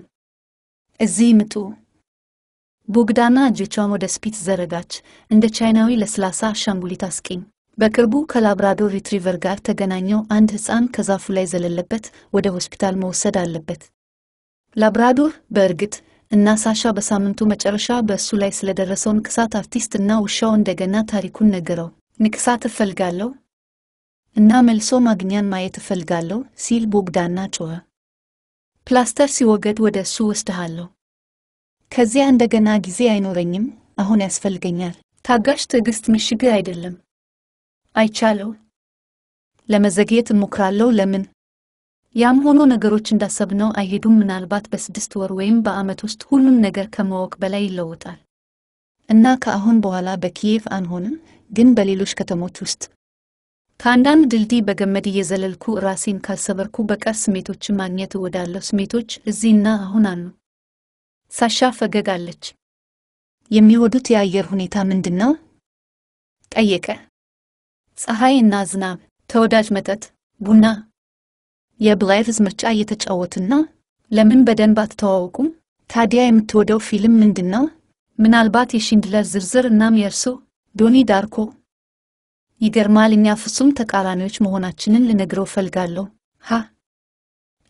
እዚህ ምጡ። ቦግዳና እጆቿን ወደ ስፒት ዘረጋች። እንደ ቻይናዊ ለስላሳ አሻንጉሊት አስቂኝ። በቅርቡ ከላብራዶር ሪትሪቨር ጋር ተገናኘው አንድ ሕፃን ከዛፉ ላይ ዘለለበት። ወደ ሆስፒታል መወሰድ አለበት። ላብራዶር በእርግጥ እና ሳሻ በሳምንቱ መጨረሻ በእሱ ላይ ስለደረሰው ንቅሳት አርቲስት እና ውሻው እንደገና ታሪኩን ነገረው። ንቅሳት እፈልጋለሁ እና መልሶ ማግኛን ማየት እፈልጋለሁ ሲል ቦግዳና ጮኸ። ፕላስተር ሲወገድ ወደ እሱ ወስድሃለሁ። ከዚያ እንደገና ጊዜ አይኖረኝም፣ አሁን ያስፈልገኛል። ታጋሽ ትዕግሥት ምሽግ አይደለም። አይቻለው። ለመዘግየት እሞክራለሁ። ለምን? ያም ሆኖ ነገሮች እንዳሰብነው አይሄዱም። ምናልባት በስድስት ወር ወይም በዓመት ውስጥ ሁሉም ነገር ከማወቅ በላይ ይለወጣል እና ከአሁን በኋላ በኪየቭ አንሆንም፣ ግን በሌሎች ከተሞች ውስጥ ከአንዳንድ ድልድይ በገመድ እየዘለልኩ ራሴን ካልሰበርኩ በቀር ስሜቶችን ማግኘት እወዳለሁ። ስሜቶች እዚህና አሁን አሉ። ሳሻ ፈገግ አለች። የሚወዱት የአየር ሁኔታ ምንድን ነው? ጠየቀ። ፀሐይ እና ዝናብ፣ ተወዳጅ መጠጥ፣ ቡና። የብላይቭዝ ምርጫ እየተጫወትና ለምን በደንብ አትተዋወቁም? ታዲያ የምትወደው ፊልም ምንድን ነው? ምናልባት የሺንድለር ዝርዝር እናም የእርሶ ዶኒ ዳርኮ ይገርማል። እኛ ፍጹም ተቃራኒዎች መሆናችንን ልነግረው ፈልጋለሁ። ሀ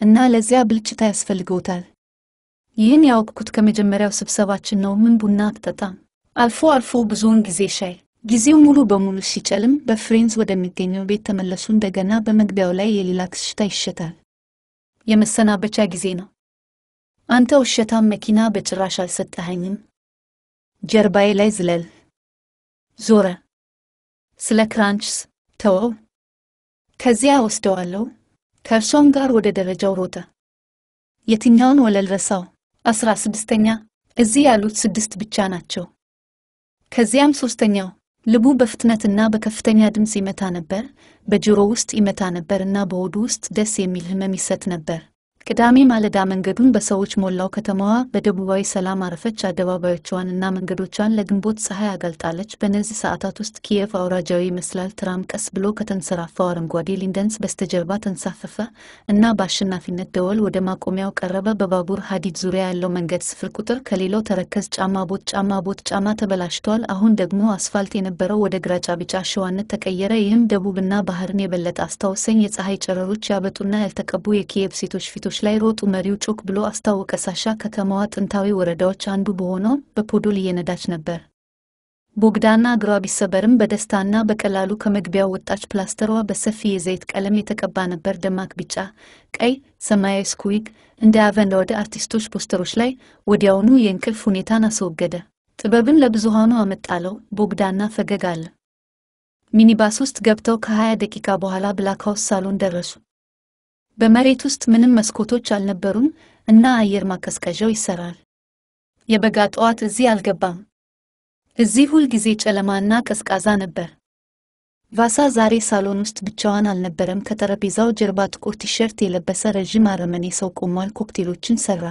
እና ለዚያ ብልጭታ ያስፈልገውታል። ይህን ያወቅኩት ከመጀመሪያው ስብሰባችን ነው። ምን ቡና አትጠጣም? አልፎ አልፎ፣ ብዙውን ጊዜ ሻይ። ጊዜው ሙሉ በሙሉ ሲጨልም በፍሬንዝ ወደሚገኘው ቤት ተመለሱ። እንደገና በመግቢያው ላይ የሌላ ክሽታ ይሸታል። የመሰናበቻ ጊዜ ነው። አንተ ውሸታም መኪና በጭራሽ አልሰጠኸኝም። ጀርባዬ ላይ ዝለል ዞረ። ስለ ክራንችስ ተወው። ከዚያ ወስደዋለሁ። ከእርሷም ጋር ወደ ደረጃው ሮጠ። የትኛውን ወለል ረሳው? አስራ ስድስተኛ እዚህ ያሉት ስድስት ብቻ ናቸው። ከዚያም ሶስተኛው ልቡ በፍጥነትና በከፍተኛ ድምፅ ይመታ ነበር፣ በጆሮ ውስጥ ይመታ ነበር እና በሆዱ ውስጥ ደስ የሚል ህመም ይሰጥ ነበር። ቅዳሜ ማለዳ መንገዱን በሰዎች ሞላው። ከተማዋ በደቡባዊ ሰላም አረፈች። አደባባዮቿን እና መንገዶቿን ለግንቦት ፀሐይ አጋልጣለች። በእነዚህ ሰዓታት ውስጥ ኪየቭ አውራጃዊ ይመስላል። ትራም ቀስ ብሎ ከተንሰራፋው አረንጓዴ ሊንደንስ በስተጀርባ ተንሳፈፈ እና በአሸናፊነት ደወል ወደ ማቆሚያው ቀረበ። በባቡር ሀዲድ ዙሪያ ያለው መንገድ ስፍር ቁጥር ከሌላው ተረከዝ ጫማ ቦት ጫማ ቦት ጫማ ተበላሽቷል። አሁን ደግሞ አስፋልት የነበረው ወደ ግራጫ ቢጫ አሸዋነት ተቀየረ። ይህም ደቡብና ባህርን የበለጠ አስታወሰኝ። የፀሐይ ጨረሮች ያበጡና ያልተቀቡ የኪየቭ ሴቶች ፊቶች ወረዳዎች ላይ ሮጡ። መሪው ጮክ ብሎ አስታወቀ። ሳሻ ከተማዋ ጥንታዊ ወረዳዎች አንዱ በሆነው በፖዶል እየነዳች ነበር። ቦግዳና እግሯ ቢሰበርም በደስታና በቀላሉ ከመግቢያው ወጣች። ፕላስተሯ በሰፊ የዘይት ቀለም የተቀባ ነበር፣ ደማቅ ቢጫ፣ ቀይ፣ ሰማያዊ ስኩዊግ እንደ አቨንዳወደ አርቲስቶች ፖስተሮች ላይ። ወዲያውኑ የእንቅልፍ ሁኔታን አስወገደ፣ ጥበብን ለብዙሃኑ አመጣለው። ቦግዳና ፈገግ አለ። ሚኒባስ ውስጥ ገብተው ከ20 ደቂቃ በኋላ ብላክ ሃውስ ሳሎን ደረሱ። በመሬት ውስጥ ምንም መስኮቶች አልነበሩም እና አየር ማቀዝቀዣው ይሰራል። የበጋ ጠዋት እዚህ አልገባም። እዚህ ሁል ጊዜ ጨለማና ቀዝቃዛ ነበር። ቫሳ ዛሬ ሳሎን ውስጥ ብቻዋን አልነበረም። ከጠረጴዛው ጀርባ ጥቁር ቲሸርት የለበሰ ረዥም አረመኔ ሰው ቆሟል። ኮክቴሎችን ሰራ።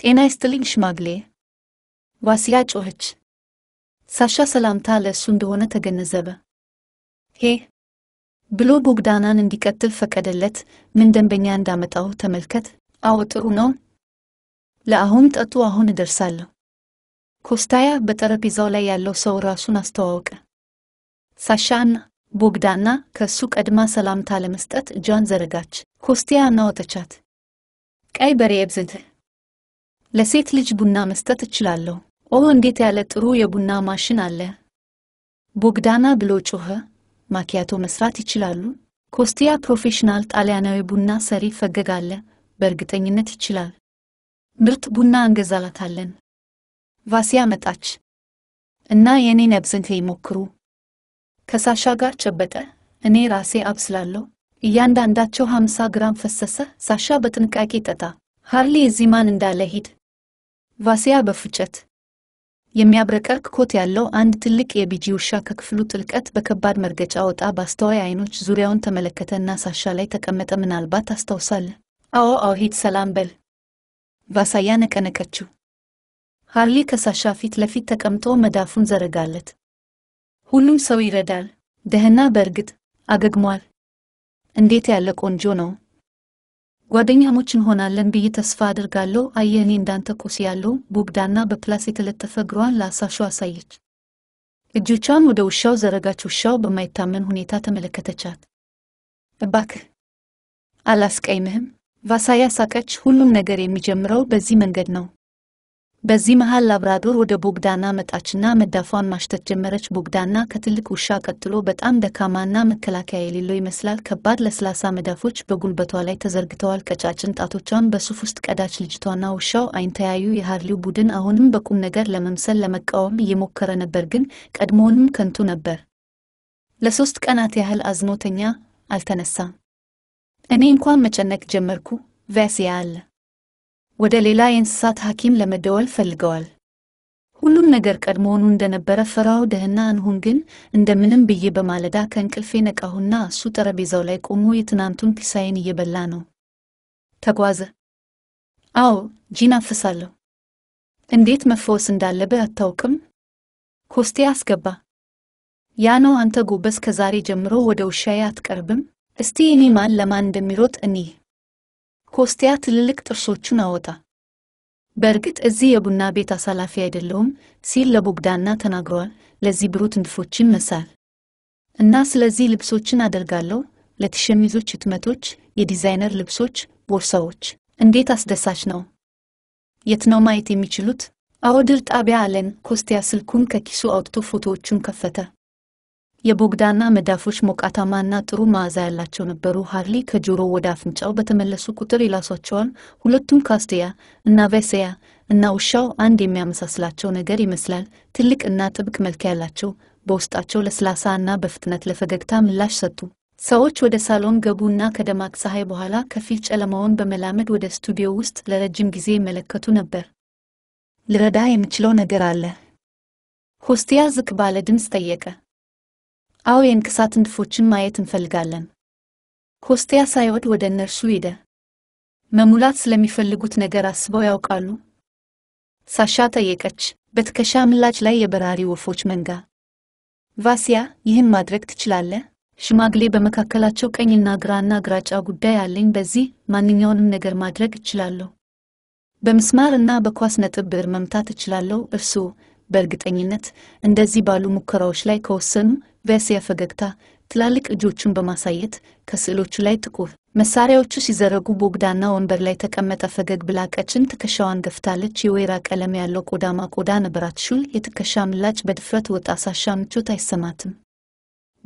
ጤና ይስጥልኝ ሽማግሌ፣ ዋሲያ ጮኸች። ሳሻ ሰላምታ ለእሱ እንደሆነ ተገነዘበ። ሄ ብሎ ቦግዳናን እንዲቀጥል ፈቀደለት። ምን ደንበኛ እንዳመጣው ተመልከት። አዎ ጥሩ ነው። ለአሁን ጠጡ፣ አሁን እደርሳለሁ። ኮስታያ በጠረጴዛው ላይ ያለው ሰው ራሱን አስተዋወቀ። ሳሻና ቦግዳና ከእሱ ቀድማ ሰላምታ ለመስጠት እጇን ዘረጋች። ኮስቲያ እናወጠቻት። ቀይ በሬ ብዝንት ለሴት ልጅ ቡና መስጠት እችላለሁ። ኦ እንዴት ያለ ጥሩ የቡና ማሽን አለ! ቦግዳና ብሎ ጮኸ። ማኪያቶ መስራት ይችላሉ? ኮስቲያ ፕሮፌሽናል ጣሊያናዊ ቡና ሰሪ ፈገግ አለ። በእርግጠኝነት ይችላል። ምርጥ ቡና እንገዛላታለን። ቫሲያ መጣች እና የእኔን አብዘንቴ ይሞክሩ። ከሳሻ ጋር ጨበጠ። እኔ ራሴ አብስላለሁ። እያንዳንዳቸው ሀምሳ ግራም ፈሰሰ። ሳሻ በጥንቃቄ ጠጣ። ሃርሊ እዚህ ማን እንዳለ ሂድ። ቫሲያ በፉጨት የሚያብረቀርቅ ኮት ያለው አንድ ትልቅ የቢጂ ውሻ ከክፍሉ ጥልቀት በከባድ መርገጫ ወጣ። በአስተዋይ አይኖች ዙሪያውን ተመለከተ ና ሳሻ ላይ ተቀመጠ። ምናልባት አስታውሳል። አዎ፣ አውሂት ሰላም በል። ቫሳያ ነቀነቀችው። ሃርሊ ከሳሻ ፊት ለፊት ተቀምጦ መዳፉን ዘረጋለት። ሁሉም ሰው ይረዳል። ደህና፣ በእርግጥ አገግሟል። እንዴት ያለ ቆንጆ ነው! ጓደኛሞች እንሆናለን ብዬ ተስፋ አድርጋለሁ። አየ እኔ እንዳንተ ቁስ ያለው ቡግዳና በፕላስ የተለጠፈ እግሯን ለአሳሸው አሳየች። እጆቿን ወደ ውሻው ዘረጋች። ውሻው በማይታመን ሁኔታ ተመለከተቻት። እባክህ አላስቀይምህም። ቫሳያ ሳቀች። ሁሉም ነገር የሚጀምረው በዚህ መንገድ ነው። በዚህ መሃል ላብራዶር ወደ ቦግዳና መጣችና መዳፏን ማሽተት ጀመረች። ቦግዳና ከትልቅ ውሻ ቀጥሎ በጣም ደካማና መከላከያ የሌለው ይመስላል። ከባድ ለስላሳ መዳፎች በጉልበቷ ላይ ተዘርግተዋል። ቀጫጭን ጣቶቿን በሱፍ ውስጥ ቀዳች። ልጅቷና ውሻው አይንተያዩ። የሃርሊው ቡድን አሁንም በቁም ነገር ለመምሰል ለመቃወም እየሞከረ ነበር፣ ግን ቀድሞውንም ከንቱ ነበር። ለሶስት ቀናት ያህል አዝኖተኛ አልተነሳም። እኔ እንኳን መጨነቅ ጀመርኩ። ቫሲያ አለ ወደ ሌላ የእንስሳት ሐኪም ለመደወል ፈልገዋል። ሁሉም ነገር ቀድሞውኑ እንደነበረ ፍራው ደህና እንሁን ግን እንደምንም ብዬ በማለዳ ከእንቅልፌ ነቃሁና እሱ ጠረጴዛው ላይ ቆሞ የትናንቱን ፒሳዬን እየበላ ነው። ተጓዘ። አዎ ጂን አፍሳለሁ። እንዴት መፈወስ እንዳለብህ አታውቅም። ኮስቴ አስገባ። ያ ነው አንተ ጎበዝ። ከዛሬ ጀምሮ ወደ ውሻዬ አትቀርብም። እስቲ እኔ ማን ለማን እንደሚሮጥ እኒህ ኮስቲያ ትልልቅ ጥርሶቹን አወጣ። በእርግጥ እዚህ የቡና ቤት አሳላፊ አይደለውም። ሲል ለቦግዳና ተናግሯል። ለዚህ ብሩት ንድፎችን መሳል እና ስለዚህ ልብሶችን አደርጋለሁ፣ ለቲሸሚዞች፣ ህትመቶች፣ የዲዛይነር ልብሶች፣ ቦርሳዎች። እንዴት አስደሳች ነው! የት ነው ማየት የሚችሉት? አዎ ድር ጣቢያ አለን። ኮስቲያ ስልኩን ከኪሱ አውጥቶ ፎቶዎቹን ከፈተ። የቦግዳና መዳፎች ሞቃታማና ጥሩ መዓዛ ያላቸው ነበሩ። ሃርሊ ከጆሮ ወደ አፍንጫው በተመለሱ ቁጥር ይላሷቸዋል። ሁለቱም ካስቲያ እና ቬሴያ እና ውሻው አንድ የሚያመሳስላቸው ነገር ይመስላል። ትልቅ እና ጥብቅ መልክ ያላቸው፣ በውስጣቸው ለስላሳ እና በፍጥነት ለፈገግታ ምላሽ ሰጡ። ሰዎች ወደ ሳሎን ገቡና ከደማቅ ፀሐይ በኋላ ከፊል ጨለማውን በመላመድ ወደ ስቱዲዮ ውስጥ ለረጅም ጊዜ ይመለከቱ ነበር። ልረዳ የምችለው ነገር አለ? ሆስቲያ ዝቅ ባለ ድምፅ ጠየቀ። አዎ የእንቅሳት ንድፎችን ማየት እንፈልጋለን። ኮስቲያ ሳይወድ ወደ እነርሱ ሄደ። መሙላት ስለሚፈልጉት ነገር አስበው ያውቃሉ? ሳሻ ጠየቀች። በትከሻ ምላጭ ላይ የበራሪ ወፎች መንጋ። ቫሲያ ይህን ማድረግ ትችላለህ? ሽማግሌ በመካከላቸው ቀኝና ግራና ግራጫ ጉዳይ አለኝ። በዚህ ማንኛውንም ነገር ማድረግ እችላለሁ። በምስማር እና በኳስ ነጥብ ብር መምታት እችላለሁ። እርስዎ በእርግጠኝነት እንደዚህ ባሉ ሙከራዎች ላይ ከወሰኑ በእስያ ፈገግታ ትላልቅ እጆቹን በማሳየት ከስዕሎቹ ላይ ጥቁር መሳሪያዎቹ ሲዘረጉ ቦግዳና ወንበር ላይ ተቀመጠ። ፈገግ ብላ ቀጭን ትከሻዋን ገፍታለች። የወይራ ቀለም ያለው ቆዳማ ቆዳ ነበራት። ሹል የትከሻ ምላጭ በድፍረት ወጣ። ሳሻ ምቾት አይሰማትም።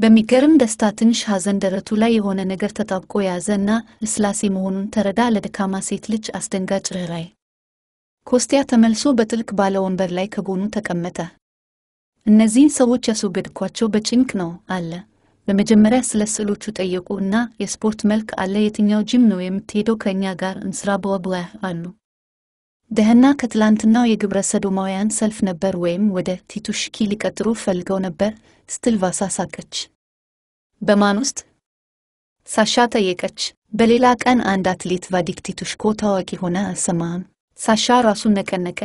በሚገርም ደስታ ትንሽ ሐዘን ደረቱ ላይ የሆነ ነገር ተጣብቆ የያዘ እና ልስላሴ መሆኑን ተረዳ። ለደካማ ሴት ልጅ አስደንጋጭ ርኅራኄ ኮስቲያ ተመልሶ በጥልቅ ባለ ወንበር ላይ ከጎኑ ተቀመጠ። እነዚህን ሰዎች ያስወገድኳቸው በጭንቅ ነው አለ። በመጀመሪያ ስለ ስዕሎቹ ጠየቁ እና የስፖርት መልክ አለ፣ የትኛው ጂም ነው የምትሄደው? ከእኛ ጋር እንስራ ብላ አሉ። ደህና ከትላንትናው የግብረ ሰዶማውያን ሰልፍ ነበር ወይም ወደ ቲቱሽኪ ሊቀጥሩ ፈልገው ነበር ስትል ቫሳ ሳቀች። በማን ውስጥ ሳሻ ጠየቀች። በሌላ ቀን አንድ አትሌት ቫዲክ ቲቱሽኮ ታዋቂ ሆነ አሰማም? ሳሻ ራሱን ነቀነቀ።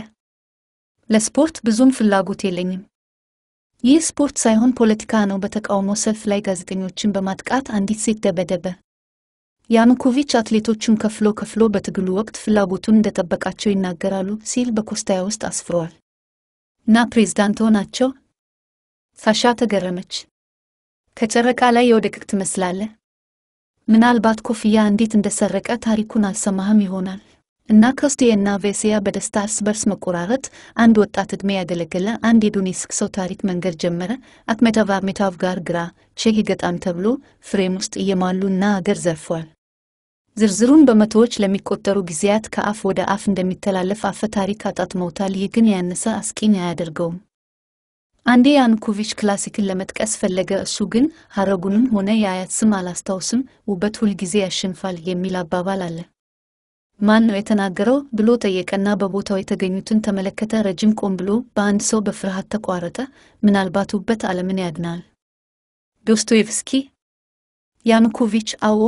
ለስፖርት ብዙም ፍላጎት የለኝም። ይህ ስፖርት ሳይሆን ፖለቲካ ነው። በተቃውሞ ሰልፍ ላይ ጋዜጠኞችን በማጥቃት አንዲት ሴት ደበደበ። ያኑኮቪች አትሌቶቹን ከፍሎ ከፍሎ በትግሉ ወቅት ፍላጎቱን እንደጠበቃቸው ይናገራሉ ሲል በኮስታያ ውስጥ አስፍሯል። እና ፕሬዝዳንቶ ናቸው? ሳሻ ተገረመች። ከጨረቃ ላይ የወደቅክ ትመስላለህ። ምናልባት ኮፍያ እንዴት እንደሰረቀ ታሪኩን አልሰማህም ይሆናል። እና ቬሲያ በደስታ እርስ በርስ መቆራረጥ አንድ ወጣት ዕድሜ ያገለገለ አንድ የዶኔስክ ሰው ታሪክ መንገድ ጀመረ። አክሜታቫ ሜታቭ ጋር ግራ ሼህ ገጣም ተብሎ ፍሬም ውስጥ እየማሉ እና አገር ዘርፏል። ዝርዝሩን በመቶዎች ለሚቆጠሩ ጊዜያት ከአፍ ወደ አፍ እንደሚተላለፍ አፈ ታሪክ አጣጥመውታል። ይህ ግን ያነሰ አስቂኝ አያደርገውም። አንዴ ያንኩቪች ክላሲክን ለመጥቀስ ፈለገ። እሱ ግን ሐረጉንም ሆነ የአያት ስም አላስታውስም፣ ውበት ሁልጊዜ ያሸንፋል የሚል አባባል አለ። ማን ነው የተናገረው ብሎ ጠየቀና በቦታው የተገኙትን ተመለከተ። ረጅም ቆም ብሎ በአንድ ሰው በፍርሃት ተቋረጠ። ምናልባት ውበት ዓለምን ያድናል። ዶስቶየቭስኪ ያንኩቪች፣ አዎ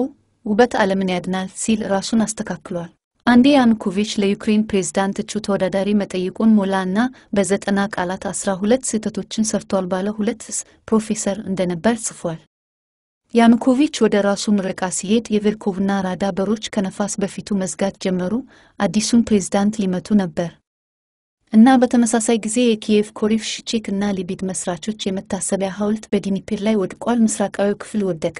ውበት ዓለምን ያድናል ሲል ራሱን አስተካክሏል። አንዴ ያንኩቪች ለዩክሬን ፕሬዝዳንት እጩ ተወዳዳሪ መጠይቁን ሞላ እና በዘጠና ቃላት አስራ ሁለት ስህተቶችን ሰርቷል ባለ ሁለት ፕሮፌሰር እንደነበር ጽፏል። ያንኮቪች ወደ ራሱ ምረቃ ሲሄድ የቬርኮቭና ራዳ በሮች ከነፋስ በፊቱ መዝጋት ጀመሩ። አዲሱን ፕሬዝዳንት ሊመቱ ነበር እና በተመሳሳይ ጊዜ የኪየቭ ኮሪፍ ሽቼክ እና ሊቢድ መስራቾች የመታሰቢያ ሐውልት በዲኒፔር ላይ ወድቋል። ምስራቃዊ ክፍል ወደቀ።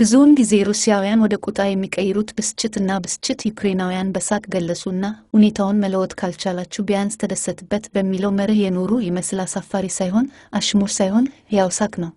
ብዙውን ጊዜ ሩሲያውያን ወደ ቁጣ የሚቀይሩት ብስጭት እና ብስጭት ዩክሬናውያን በሳቅ ገለሱ እና ሁኔታውን መለወት ካልቻላችሁ ቢያንስ ተደሰትበት በሚለው መርህ የኖሩ ይመስል አሳፋሪ ሳይሆን አሽሙር ሳይሆን ሕያው ሳቅ ነው።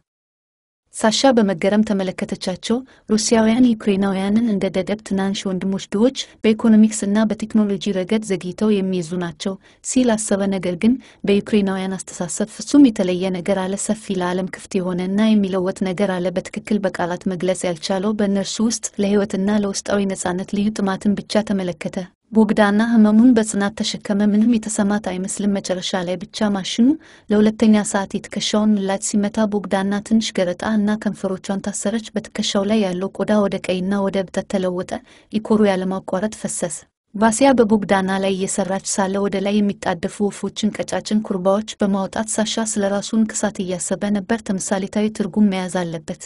ሳሻ በመገረም ተመለከተቻቸው። ሩሲያውያን ዩክሬናውያንን እንደ ደደብ ትናንሽ ወንድሞች ድሆች፣ በኢኮኖሚክስ እና በቴክኖሎጂ ረገድ ዘግይተው የሚይዙ ናቸው ሲል አሰበ። ነገር ግን በዩክሬናውያን አስተሳሰብ ፍጹም የተለየ ነገር አለ፣ ሰፊ ለዓለም ክፍት የሆነ እና የሚለወጥ ነገር አለ። በትክክል በቃላት መግለጽ ያልቻለው በእነርሱ ውስጥ ለሕይወትና ለውስጣዊ ነጻነት ልዩ ጥማትን ብቻ ተመለከተ። ቦግዳና ህመሙን በጽናት ተሸከመ። ምንም የተሰማት አይመስልም። መጨረሻ ላይ ብቻ ማሽኑ ለሁለተኛ ሰዓት የትከሻውን ምላጭ ሲመታ ቦግዳና ትንሽ ገረጣ እና ከንፈሮቿን ታሰረች። በትከሻው ላይ ያለው ቆዳ ወደ ቀይና ወደ እብጠት ተለወጠ። ኢኮሩ ያለማቋረጥ ፈሰሰ። ቫሲያ በቦግዳና ላይ እየሰራች ሳለ ወደ ላይ የሚጣደፉ ወፎችን ቀጫጭን ኩርባዎች በማውጣት ሳሻ ስለ ራሱ ንቅሳት እያሰበ ነበር። ተምሳሌታዊ ትርጉም መያዝ አለበት።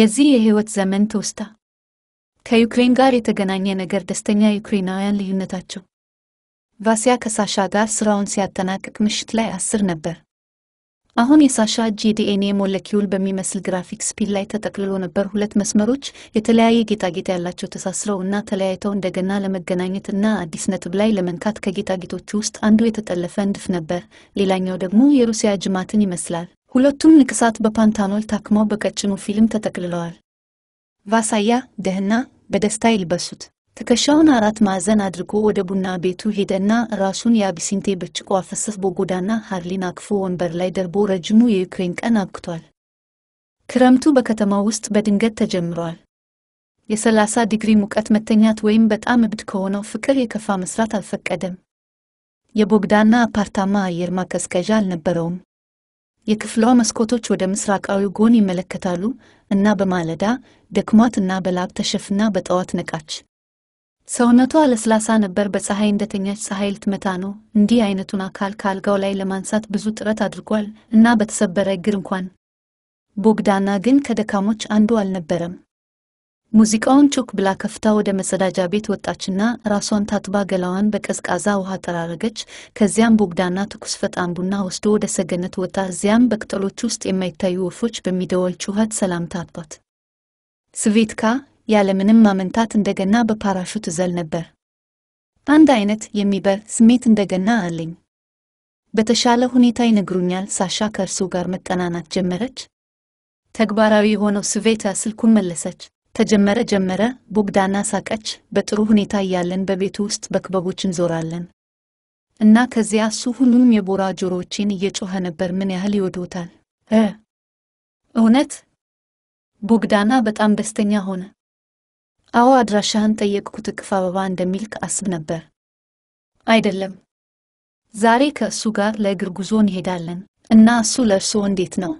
የዚህ የህይወት ዘመን ትውስታ ከዩክሬን ጋር የተገናኘ ነገር ደስተኛ ዩክሬናውያን ልዩነታቸው ቫሲያ ከሳሻ ጋር ስራውን ሲያጠናቅቅ ምሽት ላይ አስር ነበር። አሁን የሳሻ እጅ የዲኤንኤ ሞለኪውል በሚመስል ግራፊክስ ፒል ላይ ተጠቅልሎ ነበር። ሁለት መስመሮች የተለያየ ጌጣጌጥ ያላቸው ተሳስረው እና ተለያይተው እንደገና ለመገናኘት እና አዲስ ነጥብ ላይ ለመንካት ከጌጣጌጦቹ ውስጥ አንዱ የተጠለፈ ንድፍ ነበር፣ ሌላኛው ደግሞ የሩሲያ ጅማትን ይመስላል። ሁለቱም ንቅሳት በፓንታኖል ታክመው በቀጭኑ ፊልም ተጠቅልለዋል። ቫሳያ ደህና በደስታ ይልበሱት። ትከሻውን አራት ማዕዘን አድርጎ ወደ ቡና ቤቱ ሄደና ራሱን የአቢሲንቴ ብርጭቆ አፈሰስ ቦጎዳና ሃርሊን አክፎ ወንበር ላይ ደርቦ ረጅሙ የዩክሬን ቀን አብክቷል። ክረምቱ በከተማው ውስጥ በድንገት ተጀምሯል። የሰላሳ ዲግሪ ሙቀት መተኛት ወይም በጣም እብድ ከሆነው ፍቅር የከፋ መስራት አልፈቀደም። የቦግዳና አፓርታማ አየር ማቀዝቀዣ አልነበረውም። የክፍሏ መስኮቶች ወደ ምስራቃዊ ጎን ይመለከታሉ እና በማለዳ ደክሟትና በላብ ተሸፍና በጠዋት ነቃች። ሰውነቷ ለስላሳ ነበር። በፀሐይ እንደተኛች ፀሐይ ልትመታ ነው። እንዲህ አይነቱን አካል ከአልጋው ላይ ለማንሳት ብዙ ጥረት አድርጓል እና በተሰበረ እግር እንኳን። ቦግዳና ግን ከደካሞች አንዱ አልነበረም። ሙዚቃውን ቹክ ብላ ከፍታ ወደ መጸዳጃ ቤት ወጣችና ራሷን ታጥባ ገላዋን በቀዝቃዛ ውሃ ጠራረገች። ከዚያም ቦግዳና ትኩስ ፈጣን ቡና ወስዶ ወደ ሰገነት ወጣ። እዚያም በቅጠሎች ውስጥ የማይታዩ ወፎች በሚደወል ጩኸት ሰላምታ አጧት። ስቬትካ ያለምንም ማመንታት እንደገና በፓራሹት እዘል ነበር። አንድ አይነት የሚበር ስሜት እንደገና አለኝ። በተሻለ ሁኔታ ይነግሩኛል። ሳሻ ከእርሱ ጋር መጠናናት ጀመረች። ተግባራዊ የሆነው ስቬታ ስልኩን መለሰች። ተጀመረ ጀመረ። ቦግዳና ሳቀች። በጥሩ ሁኔታ እያለን በቤቱ ውስጥ በክበቦች እንዞራለን እና ከዚያ እሱ ሁሉም የቦራ ጆሮዎቼን እየጮኸ ነበር። ምን ያህል ይወዶታል! እውነት ቦግዳና በጣም ደስተኛ ሆነ። አዎ አድራሻህን ጠየቅኩት። እቅፍ አበባ እንደሚል አስብ ነበር። አይደለም፣ ዛሬ ከእሱ ጋር ለእግር ጉዞ እንሄዳለን እና እሱ ለእርስዎ እንዴት ነው?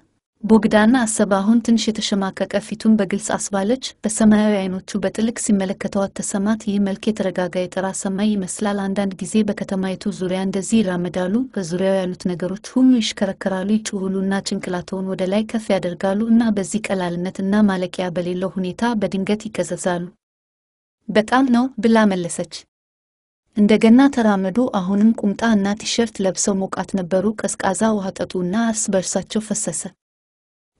ቦግዳና አሰብ አሁን ትንሽ የተሸማቀቀ ፊቱን በግልጽ አስባለች። በሰማያዊ አይኖቹ በጥልቅ ሲመለከተዋት ተሰማት። ይህ መልክ የተረጋጋ የጠራ ሰማይ ይመስላል። አንዳንድ ጊዜ በከተማይቱ ዙሪያ እንደዚህ ይራመዳሉ። በዙሪያው ያሉት ነገሮች ሁሉ ይሽከረከራሉ፣ ይጮሁሉና ጭንቅላተውን ወደ ላይ ከፍ ያደርጋሉ እና በዚህ ቀላልነት እና ማለቂያ በሌለው ሁኔታ በድንገት ይቀዘዛሉ። በጣም ነው ብላ መለሰች። እንደገና ተራመዱ። አሁንም ቁምጣ እና ቲሸርት ለብሰው ሞቃት ነበሩ። ቀዝቃዛ ውሃ ጠጡ እርስ በእርሳቸው ፈሰሰ።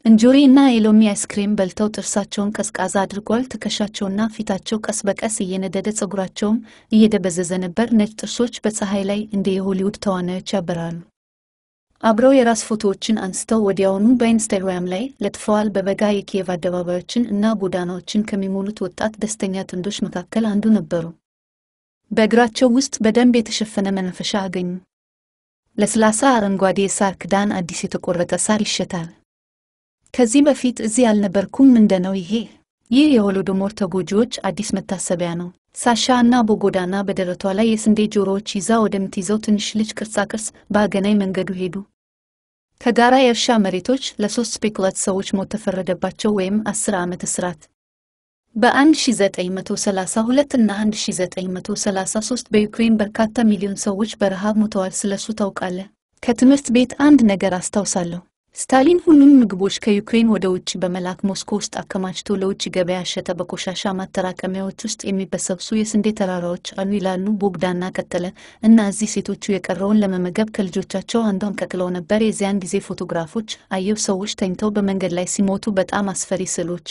እንጆሪ እና የሎሚ አይስክሬም በልተው ጥርሳቸውን ቀዝቃዛ አድርጓል። ትከሻቸውና ፊታቸው ቀስ በቀስ እየነደደ ጸጉራቸውም እየደበዘዘ ነበር። ነጭ ጥርሶች በፀሐይ ላይ እንደ የሆሊውድ ተዋናዮች ያበራሉ። አብረው የራስ ፎቶዎችን አንስተው ወዲያውኑ በኢንስታግራም ላይ ለጥፈዋል። በበጋ የኪየቭ አደባባዮችን እና ጎዳናዎችን ከሚሞሉት ወጣት ደስተኛ ጥንዶች መካከል አንዱ ነበሩ። በእግራቸው ውስጥ በደንብ የተሸፈነ መናፈሻ አገኙ። ለስላሳ አረንጓዴ የሳር ክዳን አዲስ የተቆረጠ ሳር ይሸታል። ከዚህ በፊት እዚህ አልነበርኩም። ምንድነው ይሄ? ይህ የሆሎዶሞር ተጎጂዎች አዲስ መታሰቢያ ነው። ሳሻ እና ቦጎዳና በደረቷ ላይ የስንዴ ጆሮዎች ይዛ ወደምትይዘው ትንሽ ልጅ ቅርጻቅርጽ በአገናኝ መንገዱ ሄዱ። ከጋራ የእርሻ መሬቶች ለሶስት ስፔኩላት ሰዎች ሞት ተፈረደባቸው ወይም አስር ዓመት እስራት። በ1932 እና 1933 በዩክሬን በርካታ ሚሊዮን ሰዎች በረሃብ ሞተዋል። ስለሱ ታውቃለህ? ከትምህርት ቤት አንድ ነገር አስታውሳለሁ። ስታሊን ሁሉም ምግቦች ከዩክሬን ወደ ውጭ በመላክ ሞስኮ ውስጥ አከማችቶ ለውጭ ገበያ ሸጠ። በቆሻሻ ማጠራቀሚያዎች ውስጥ የሚበሰብሱ የስንዴ ተራራዎች አሉ ይላሉ ቦግዳና ከተለ እና እዚህ ሴቶቹ የቀረውን ለመመገብ ከልጆቻቸው አንዷን ቀቅለው ነበር። የዚያን ጊዜ ፎቶግራፎች አየው፣ ሰዎች ተኝተው በመንገድ ላይ ሲሞቱ በጣም አስፈሪ ስዕሎች።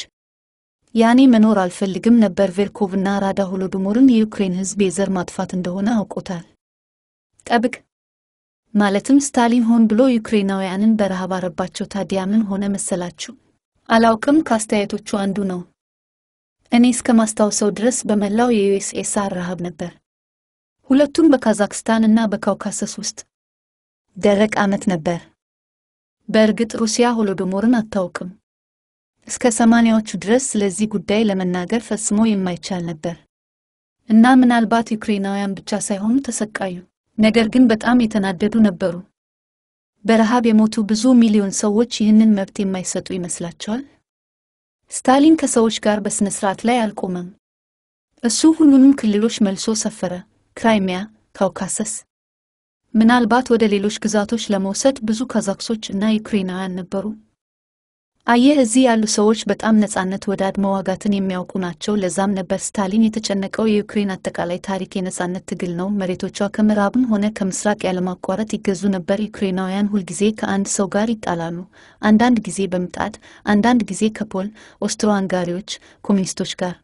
ያኔ መኖር አልፈልግም ነበር። ቬርኮቭና ራዳ ሆሎዶሞርን የዩክሬን ሕዝብ የዘር ማጥፋት እንደሆነ አውቆታል። ጠብቅ ማለትም ስታሊን ሆን ብሎ ዩክሬናውያንን በረሃብ አረባቸው። ታዲያ ምን ሆነ መሰላችሁ? አላውቅም ከአስተያየቶቹ አንዱ ነው። እኔ እስከ ማስታውሰው ድረስ በመላው የዩኤስኤስአር ረሃብ ነበር። ሁለቱም በካዛክስታን እና በካውካሰስ ውስጥ ደረቅ ዓመት ነበር። በእርግጥ ሩሲያ ሆሎዶሞርን አታውቅም እስከ ሰማንያዎቹ ድረስ ስለዚህ ጉዳይ ለመናገር ፈጽሞ የማይቻል ነበር እና ምናልባት ዩክሬናውያን ብቻ ሳይሆኑ ተሰቃዩ። ነገር ግን በጣም የተናደዱ ነበሩ። በረሃብ የሞቱ ብዙ ሚሊዮን ሰዎች ይህንን መብት የማይሰጡ ይመስላቸዋል? ስታሊን ከሰዎች ጋር በሥነ ሥርዓት ላይ አልቆመም። እሱ ሁሉንም ክልሎች መልሶ ሰፈረ፣ ክራይሚያ፣ ካውካሰስ፣ ምናልባት ወደ ሌሎች ግዛቶች ለመውሰድ ብዙ ካዛክሶች እና ዩክሬናውያን ነበሩ። አየህ እዚህ ያሉ ሰዎች በጣም ነጻነት ወዳድ መዋጋትን የሚያውቁ ናቸው። ለዛም ነበር ስታሊን የተጨነቀው። የዩክሬን አጠቃላይ ታሪክ የነጻነት ትግል ነው። መሬቶቿ ከምዕራብም ሆነ ከምስራቅ ያለማቋረጥ ይገዙ ነበር። ዩክሬናውያን ሁልጊዜ ከአንድ ሰው ጋር ይጣላሉ። አንዳንድ ጊዜ በምጣድ፣ አንዳንድ ጊዜ ከፖል ኦስትሮ አንጋሪዎች፣ ኮሚኒስቶች ጋር።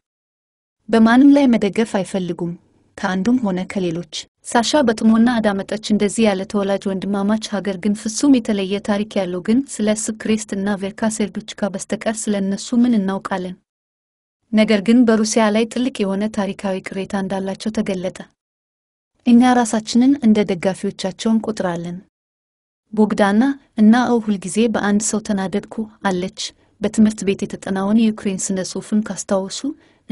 በማንም ላይ መደገፍ አይፈልጉም፣ ከአንዱም ሆነ ከሌሎች ሳሻ በጥሞና አዳመጠች። እንደዚህ ያለ ተወላጅ ወንድማማች ሀገር ግን ፍጹም የተለየ ታሪክ ያለው ግን ስለ ስክሬስት እና ቬርካ ሴርዶችካ በስተቀር ስለ እነሱ ምን እናውቃለን? ነገር ግን በሩሲያ ላይ ትልቅ የሆነ ታሪካዊ ቅሬታ እንዳላቸው ተገለጠ። እኛ ራሳችንን እንደ ደጋፊዎቻቸው እንቆጥራለን። ቦግዳና እና እው ሁልጊዜ በአንድ ሰው ተናደድኩ አለች። በትምህርት ቤት የተጠናውን የዩክሬን ስነ ጽሑፍም ካስታወሱ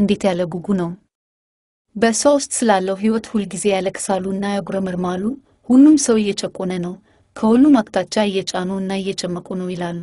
እንዴት ያለ ጉጉ ነው! በእሷ ውስጥ ስላለው ሕይወት ሁልጊዜ እና ያጉረመርማሉ። ሁሉም ሰው እየጨቆነ ነው፣ ከሁሉም አቅጣጫ እየጫኑ እና እየጨመቁ ነው ይላሉ።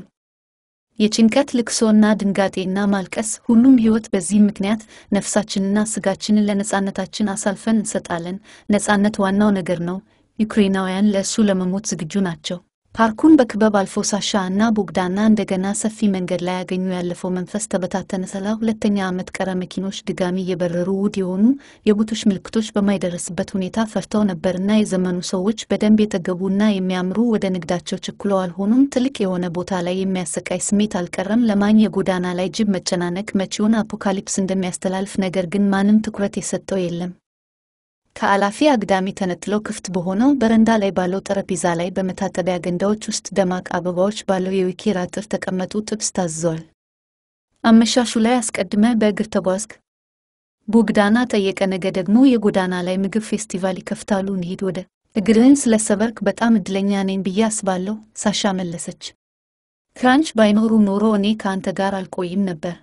የጭንቀት ልቅሶና ድንጋጤና ማልቀስ ሁሉም ህይወት በዚህ ምክንያት ነፍሳችንና ስጋችንን ለነጻነታችን አሳልፈን እንሰጣለን። ነጻነት ዋናው ነገር ነው። ዩክሬናውያን ለእሱ ለመሞት ዝግጁ ናቸው። ፓርኩን በክበብ አልፎ ሳሻ እና ቦግዳና እንደገና ሰፊ መንገድ ላይ ያገኙ። ያለፈው መንፈስ ተበታተነ። ሰላ ሁለተኛ ዓመት ቀረ። መኪኖች ድጋሚ እየበረሩ ውድ የሆኑ የቡቶች ምልክቶች በማይደረስበት ሁኔታ ፈርተው ነበርና የዘመኑ ሰዎች በደንብ የጠገቡና የሚያምሩ ወደ ንግዳቸው ችኩለው አልሆኑም። ትልቅ የሆነ ቦታ ላይ የሚያሰቃይ ስሜት አልቀረም። ለማኝ የጎዳና ላይ ጅብ መጨናነቅ መቼውን አፖካሊፕስ እንደሚያስተላልፍ ነገር ግን ማንም ትኩረት የሰጠው የለም። ከአላፊ አግዳሚ ተነጥሎ ክፍት በሆነው በረንዳ ላይ ባለው ጠረጴዛ ላይ በመታጠቢያ ገንዳዎች ውስጥ ደማቅ አበባዎች ባለው የዊኬር አጥር ተቀመጡ ጥብስ ታዟል። አመሻሹ ላይ አስቀድመ በእግር ተጓዝክ? ቡግዳና ጠየቀ። ነገ ደግሞ የጎዳና ላይ ምግብ ፌስቲቫል ይከፍታሉ፣ እንሂድ። ወደ እግርህን ስለሰበርክ በጣም እድለኛ ነኝ ብዬ አስባለሁ፣ ሳሻ መለሰች። ክራንች ባይኖሩ ኖሮ እኔ ከአንተ ጋር አልቆይም ነበር።